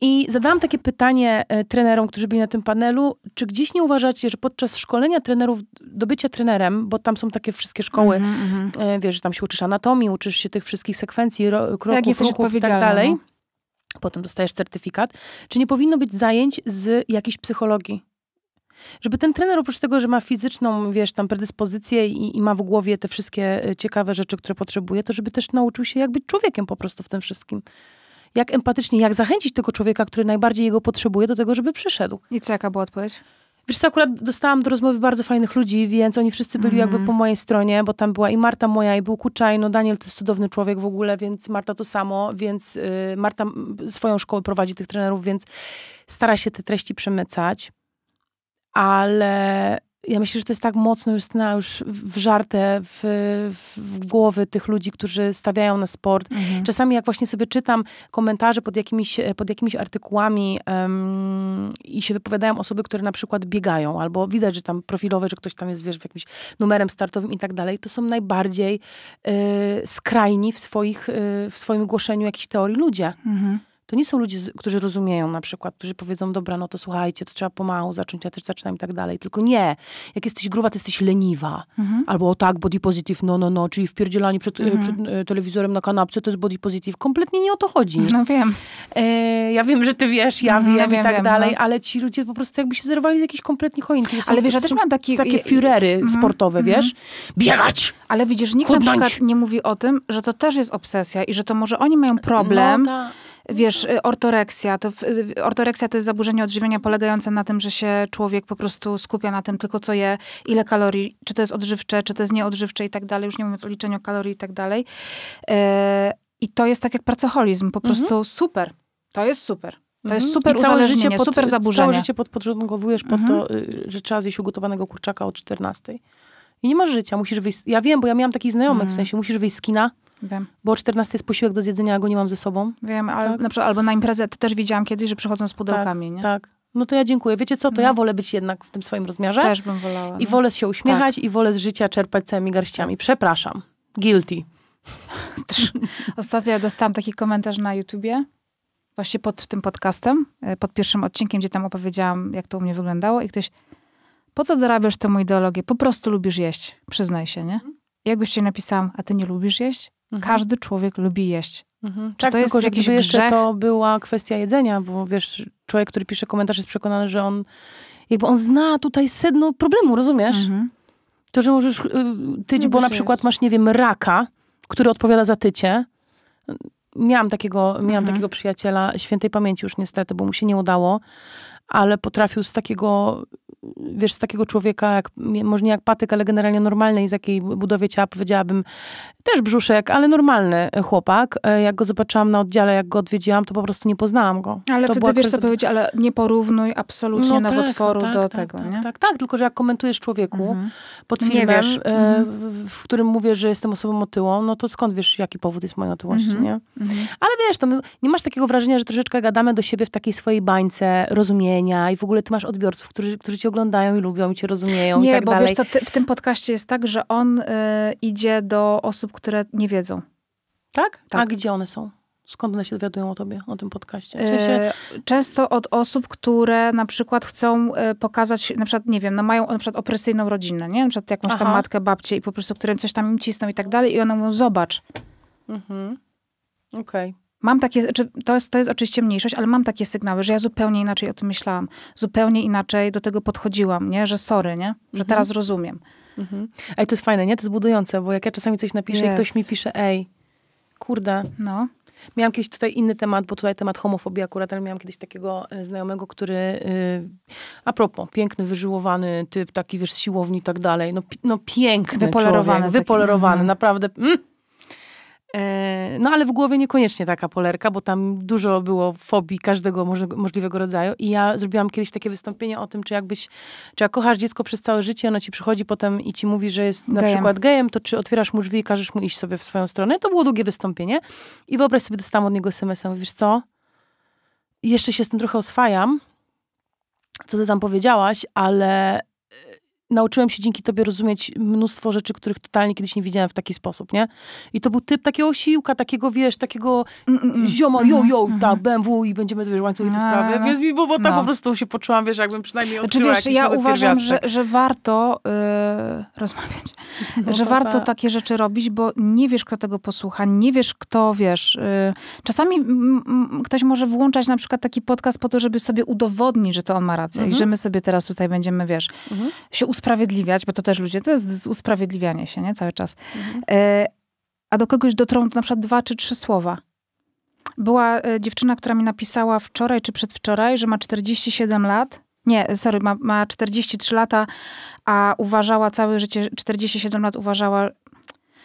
I zadałam takie pytanie e, trenerom, którzy byli na tym panelu, czy gdzieś nie uważacie, że podczas szkolenia trenerów do bycia trenerem, bo tam są takie wszystkie szkoły, mm -hmm. wiesz, że tam się uczysz anatomii, uczysz się tych wszystkich sekwencji, ro, kroków, tak, ruchów i tak dalej. No. Potem dostajesz certyfikat. Czy nie powinno być zajęć z jakiejś psychologii? Żeby ten trener oprócz tego, że ma fizyczną, wiesz, tam predyspozycję i, i, ma w głowie te wszystkie e, ciekawe rzeczy, które potrzebuje, to żeby też nauczył się jak być człowiekiem po prostu w tym wszystkim jak empatycznie, jak zachęcić tego człowieka, który najbardziej jego potrzebuje, do tego, żeby przyszedł. I co, jaka była odpowiedź? Wiesz co, akurat dostałam do rozmowy bardzo fajnych ludzi, więc oni wszyscy byli mm jakby mhm. po mojej stronie, bo tam była i Marta moja, i był Kuczaj, no Daniel to jest cudowny człowiek w ogóle, więc Marta to samo, więc y, Marta swoją szkołę prowadzi tych trenerów, więc stara się te treści przemycać, ale ja myślę, że to jest tak mocno już, na, już wżarte w, w, głowy tych ludzi, którzy stawiają na sport. Mhm. Czasami jak właśnie sobie czytam komentarze pod jakimiś, e, pod jakimiś artykułami um, i się wypowiadają osoby, które na przykład biegają, albo widać, że tam profilowe, że ktoś tam jest, wiesz, w jakimś numerem startowym i tak dalej, to są najbardziej y, skrajni w, swoich, y, w swoim głoszeniu jakichś teorii ludzie. Mhm to nie są ludzie, którzy rozumieją na przykład, którzy powiedzą, dobra, no to słuchajcie, to trzeba pomału zacząć, ja też zaczynam i tak dalej. Tylko nie. Jak jesteś gruba, to jesteś leniwa. Mhm. Albo o tak, body positive, no, no, no, czyli wpierdzielanie przed, e, mhm. przed e, telewizorem na kanapce, to jest body positive. Kompletnie nie o to chodzi. No wiem. E, ja wiem, że ty wiesz, ja no wiem ja wiem, i tak wiem, no. dalej, no. ale ci ludzie po prostu jakby się zerwali z jakichś kompletnie choinki. Ale wiesz, ja też mam takie... furery mhm. sportowe, mhm. wiesz? Biegać! Ale widzisz, nikt Chudnąć. na przykład nie mówi o tym, że to też jest obsesja i że to może oni mają problem... No, ta Wiesz, y, ortoreksja to, y, ortoreksja to jest zaburzenie odżywiania polegające na tym, że się człowiek po prostu skupia na tym tylko co je, ile kalorii, czy to jest odżywcze, czy to jest nieodżywcze i tak dalej, już nie mówiąc o liczeniu kalorii i tak dalej. Y, I to jest tak jak pracoholizm, po prostu mhm. super. To jest super. To jest mhm. super I całe życie pod, super zaburzenie. Całe życie podporządkowujesz mhm. to, że trzeba zjeść ugotowanego kurczaka o 14 i nie masz życia, musisz wyjść, ja wiem, bo ja miałam taki znajomy mm. w sensie musisz wyjść z kina, Wiem. Bo o 14 jest posiłek do zjedzenia, a go nie mam ze sobą. Wiem, ale tak? na przykład, albo na imprezę też widziałam kiedyś, że przychodzą z tak, pudełkami, tak, nie? Tak. No to ja dziękuję. Wiecie co, to no. ja wolę być jednak w tym swoim rozmiarze. Też bym wolała. I no. wolę się uśmiechać tak. i wolę z życia czerpać całymi garściami. Przepraszam. Guilty. Ostatnio ja dostałam taki komentarz na YouTubie, właśnie pod tym podcastem, e, pod pierwszym odcinkiem, gdzie tam opowiedziałam, jak to u mnie wyglądało i ktoś po co dorabiasz temu ideologię? Po prostu lubisz jeść, przyznaj się, nie? Mhm. Jakbyś ci napisałam, a ty nie lubisz jeść? Mhm. Każdy człowiek lubi jeść. Mhm. Czy tak, to tylko, jakiś jeszcze grzech? to była kwestia jedzenia, bo wiesz, człowiek, który pisze komentarz jest przekonany, że on jakby on zna tutaj sedno problemu, rozumiesz? Mhm. To, że możesz y, tyć, lubisz bo na przykład jeść. masz, nie wiem, raka, który odpowiada za tycie. Miałam takiego, miałam mhm. takiego przyjaciela, świętej pamięci już niestety, bo mu się nie udało, ale potrafił z takiego wiesz, z takiego człowieka, jak, może nie jak Patyk, ale generalnie normalny i z jakiej budowie ciała powiedziałabym, też brzuszek, ale normalny chłopak. E, jak go zobaczyłam na oddziale, jak go odwiedziłam, to po prostu nie poznałam go. Ale to wtedy wiesz co powiedzieć, ale nie porównuj absolutnie no nowotworu tak, tak, do tak, tego, tak, nie? Tak, tak, tylko że jak komentujesz człowieku mhm. pod filmem, wiesz. E, mhm. W, w, którym mówię, że jestem osobą otyłą, no to skąd wiesz, jaki powód jest mojej otyłości, mhm. nie? Mhm. Ale wiesz, to my, nie masz takiego wrażenia, że troszeczkę gadamy do siebie w takiej swojej bańce rozumienia i w ogóle ty masz odbiorców, którzy, którzy cię oglądają i lubią i cię rozumieją nie, i tak bo dalej. Wiesz co, ty, w tym podcaście jest tak, że on y, idzie do osób, które nie wiedzą. Tak? tak? A gdzie one są? Skąd one się dowiadują o tobie, o tym podcaście? W y, sensie... Często od osób, które na przykład chcą y, pokazać, na przykład, nie wiem, no mają na przykład opresyjną rodzinę, nie? Na przykład jakąś Aha. tam matkę, babcię i po prostu, którym coś tam im cisną i tak dalej i one mówią, zobacz. Mhm. Okej. Okay mam takie, czy to, jest, to jest oczywiście mniejszość, ale mam takie sygnały, że ja zupełnie inaczej o tym myślałam. Zupełnie inaczej do tego podchodziłam, nie? Że sorry, nie? Że mhm. teraz rozumiem. Mhm. Ej, to jest fajne, nie? To jest budujące, bo jak ja czasami coś napiszę i ktoś mi pisze, ej, kurde. No. Miałam kiedyś tutaj inny temat, bo tutaj temat homofobii akurat, ale miałam kiedyś takiego e, znajomego, który, e, a propos, piękny, wyżyłowany typ, taki wiesz, siłowni i tak dalej, no, no piękny wypolerowany, człowiek, wypolerowany, taki, mhm. naprawdę, mm E, no ale w głowie niekoniecznie taka polerka, bo tam dużo było fobii każdego możliwego rodzaju. I ja zrobiłam kiedyś takie wystąpienie o tym, czy jakbyś, czy jak kochasz dziecko przez całe życie, ono ci przychodzi potem i ci mówi, że jest na gejem. przykład gejem, to czy otwierasz mu drzwi i każesz mu iść sobie w swoją stronę? To było długie wystąpienie. I wyobraź sobie, dostałam od niego SMS-a. wiesz co, jeszcze się z tym trochę oswajam, co ty tam powiedziałaś, ale nauczyłem się dzięki tobie rozumieć mnóstwo rzeczy, których totalnie kiedyś nie widziałem w taki sposób, nie? I to był typ takiego siłka, takiego, wiesz, takiego mm, zioma, jo, jo, ta BMW i będziemy, wiesz, łańcuchy te no, sprawy. No, no. Więc mi było tak po prostu się poczułam, wiesz, jakbym przynajmniej znaczy, odkryła znaczy, wiesz, ja uważam, że, warto y, rozmawiać, że warto tak. takie rzeczy robić, bo nie wiesz, kto tego posłucha, nie wiesz, kto, wiesz, y, czasami ktoś może włączać na przykład taki podcast po to, żeby sobie udowodnić, że to on ma rację i mhm. że my sobie teraz tutaj będziemy, wiesz, mhm. się usprawiedliwiać, bo to też ludzie, to jest usprawiedliwianie się, nie? Cały czas. Mhm. E, a do kogoś dotrą na przykład dwa czy trzy słowa. Była e, dziewczyna, która mi napisała wczoraj czy przedwczoraj, że ma 47 lat. Nie, sorry, ma, ma 43 lata, a uważała całe życie, 47 lat uważała,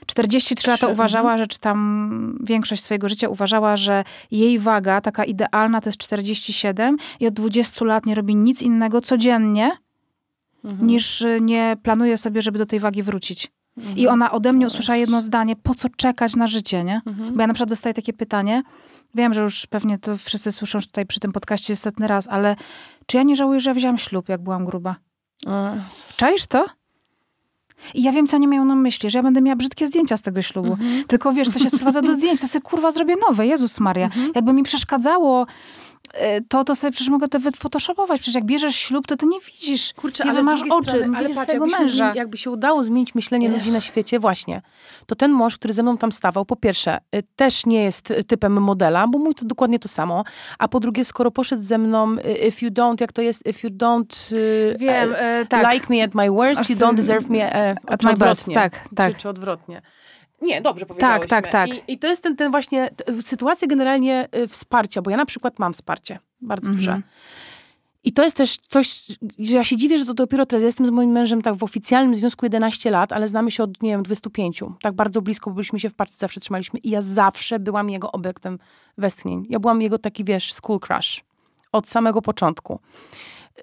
43 lata uważała, mhm. że czy tam większość swojego życia uważała, że jej waga taka idealna to jest 47 i od 20 lat nie robi nic innego codziennie, mhm. niż y, nie planuję sobie, żeby do tej wagi wrócić. Mhm. I ona ode mnie usłysza jedno zdanie, po co czekać na życie, nie? Mhm. Bo ja na przykład dostaję takie pytanie, wiem, że już pewnie to wszyscy słyszą tutaj przy tym podcaście setny raz, ale czy ja nie żałuję, że wziąłem ślub, jak byłam gruba? Czaisz to? I ja wiem, co nie mają na myśli, że ja będę miała brzydkie zdjęcia z tego ślubu. Mhm. Tylko wiesz, to się sprowadza do zdjęć, to sobie kurwa zrobię nowe, Jezus Maria. Mhm. Jakby mi przeszkadzało Y, to, to sobie przecież mogę to wyfotoshopować. Przecież jak bierzesz ślub, to ty nie widzisz. Kurczę, Jezu, ale masz oczy, strony, ale patrz, swojego męża. Jakby się udało zmienić myślenie Ech. ludzi na świecie, właśnie, to ten mąż, który ze mną tam stawał, po pierwsze, y, też nie jest typem modela, bo mój to dokładnie to samo, a po drugie, skoro poszedł ze mną, y, if you don't, jak to jest, if you don't Wiem, e, e, tak. like me at my worst, you don't deserve me e, at, at my best. Tak, tak. Czy, tak. czy odwrotnie. Nie, dobrze powiedziałyśmy. Tak, tak, tak. I, i to jest ten, ten właśnie, sytuacja generalnie y, wsparcia, bo ja na przykład mam wsparcie, bardzo mhm. duże. I to jest też coś, że ja się dziwię, że to dopiero teraz jestem z moim mężem tak w oficjalnym związku 11 lat, ale znamy się od, nie wiem, 25. Tak bardzo blisko byliśmy się w partii, zawsze trzymaliśmy i ja zawsze byłam jego obiektem westchnień. Ja byłam jego taki, wiesz, school crush. Od samego początku.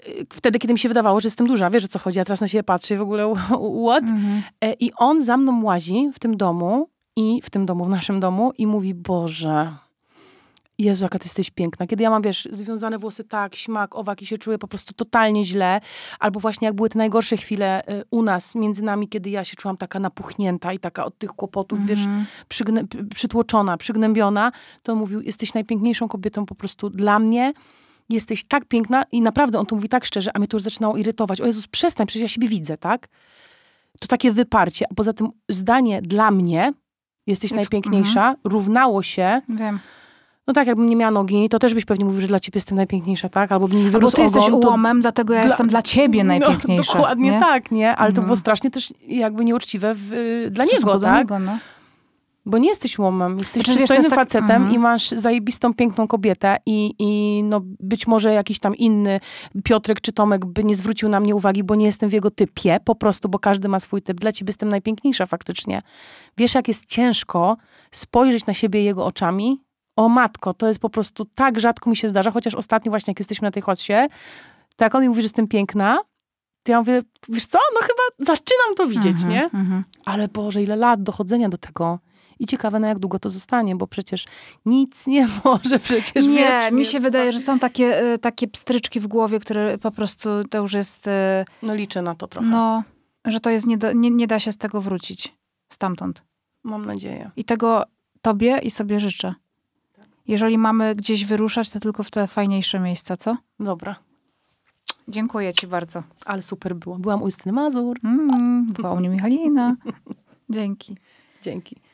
Y, wtedy, kiedy mi się wydawało, że jestem duża, wiesz o co chodzi, a teraz na siebie patrzę w ogóle what? Mhm. E, I on za mną łazi w tym domu i w tym domu, w naszym domu i mówi, Boże, Jezu, jaka ty jesteś piękna. Kiedy ja mam, wiesz, związane włosy tak, śmak, owak i się czuję po prostu totalnie źle. Albo właśnie jak były te najgorsze chwile e, u nas, między nami, kiedy ja się czułam taka napuchnięta i taka od tych kłopotów, wiesz, mhm. przygnę przytłoczona, przygnębiona, to on mówił, jesteś najpiękniejszą kobietą po prostu dla mnie jesteś tak piękna i naprawdę on to mówi tak szczerze, a mnie to już zaczynało irytować. O Jezus, przestań, przecież ja siebie widzę, tak? To takie wyparcie. A poza tym zdanie dla mnie, jesteś Jest, najpiękniejsza, mm. równało się... Wiem. No tak, jakbym nie miała nogi, to też byś pewnie mówił, że dla ciebie jestem najpiękniejsza, tak? Albo bym Albo ty jesteś ogon, ułomem, to... dlatego ja dla... jestem dla ciebie no, najpiękniejsza. No, dokładnie nie? tak, nie? Ale mm. to było mhm. strasznie też jakby nieuczciwe w, y, dla niego, tak? Niego, no. Bo nie jesteś łomem, jesteś Czy znaczy, przystojnym tak... facetem mhm. i masz zajebistą, piękną kobietę i, i no być może jakiś tam inny Piotrek czy Tomek by nie zwrócił na mnie uwagi, bo nie jestem w jego typie, po prostu, bo każdy ma swój typ. Dla ciebie jestem najpiękniejsza faktycznie. Wiesz, jak jest ciężko spojrzeć na siebie jego oczami? O matko, to jest po prostu tak rzadko mi się zdarza, chociaż ostatnio właśnie, jak jesteśmy na tej chodzie, to jak on mi mówi, że jestem piękna, to ja mówię, wiesz co, no chyba zaczynam to widzieć, mhm, nie? Mhm. Ale Boże, ile lat dochodzenia do tego. I ciekawe, na jak długo to zostanie, bo przecież nic nie może przecież Nie, mi się wydaje, że są takie, e, takie pstryczki w głowie, które po prostu to już jest... E, no liczę na to trochę. No, że to jest, nie, do, nie, nie da się z tego wrócić stamtąd. Mam nadzieję. I tego tobie i sobie życzę. Jeżeli mamy gdzieś wyruszać, to tylko w te fajniejsze miejsca, co? Dobra. Dziękuję ci bardzo. Ale super było. Byłam u Justyny Mazur. Mm, była u mnie Michalina. Dzięki. Dzięki.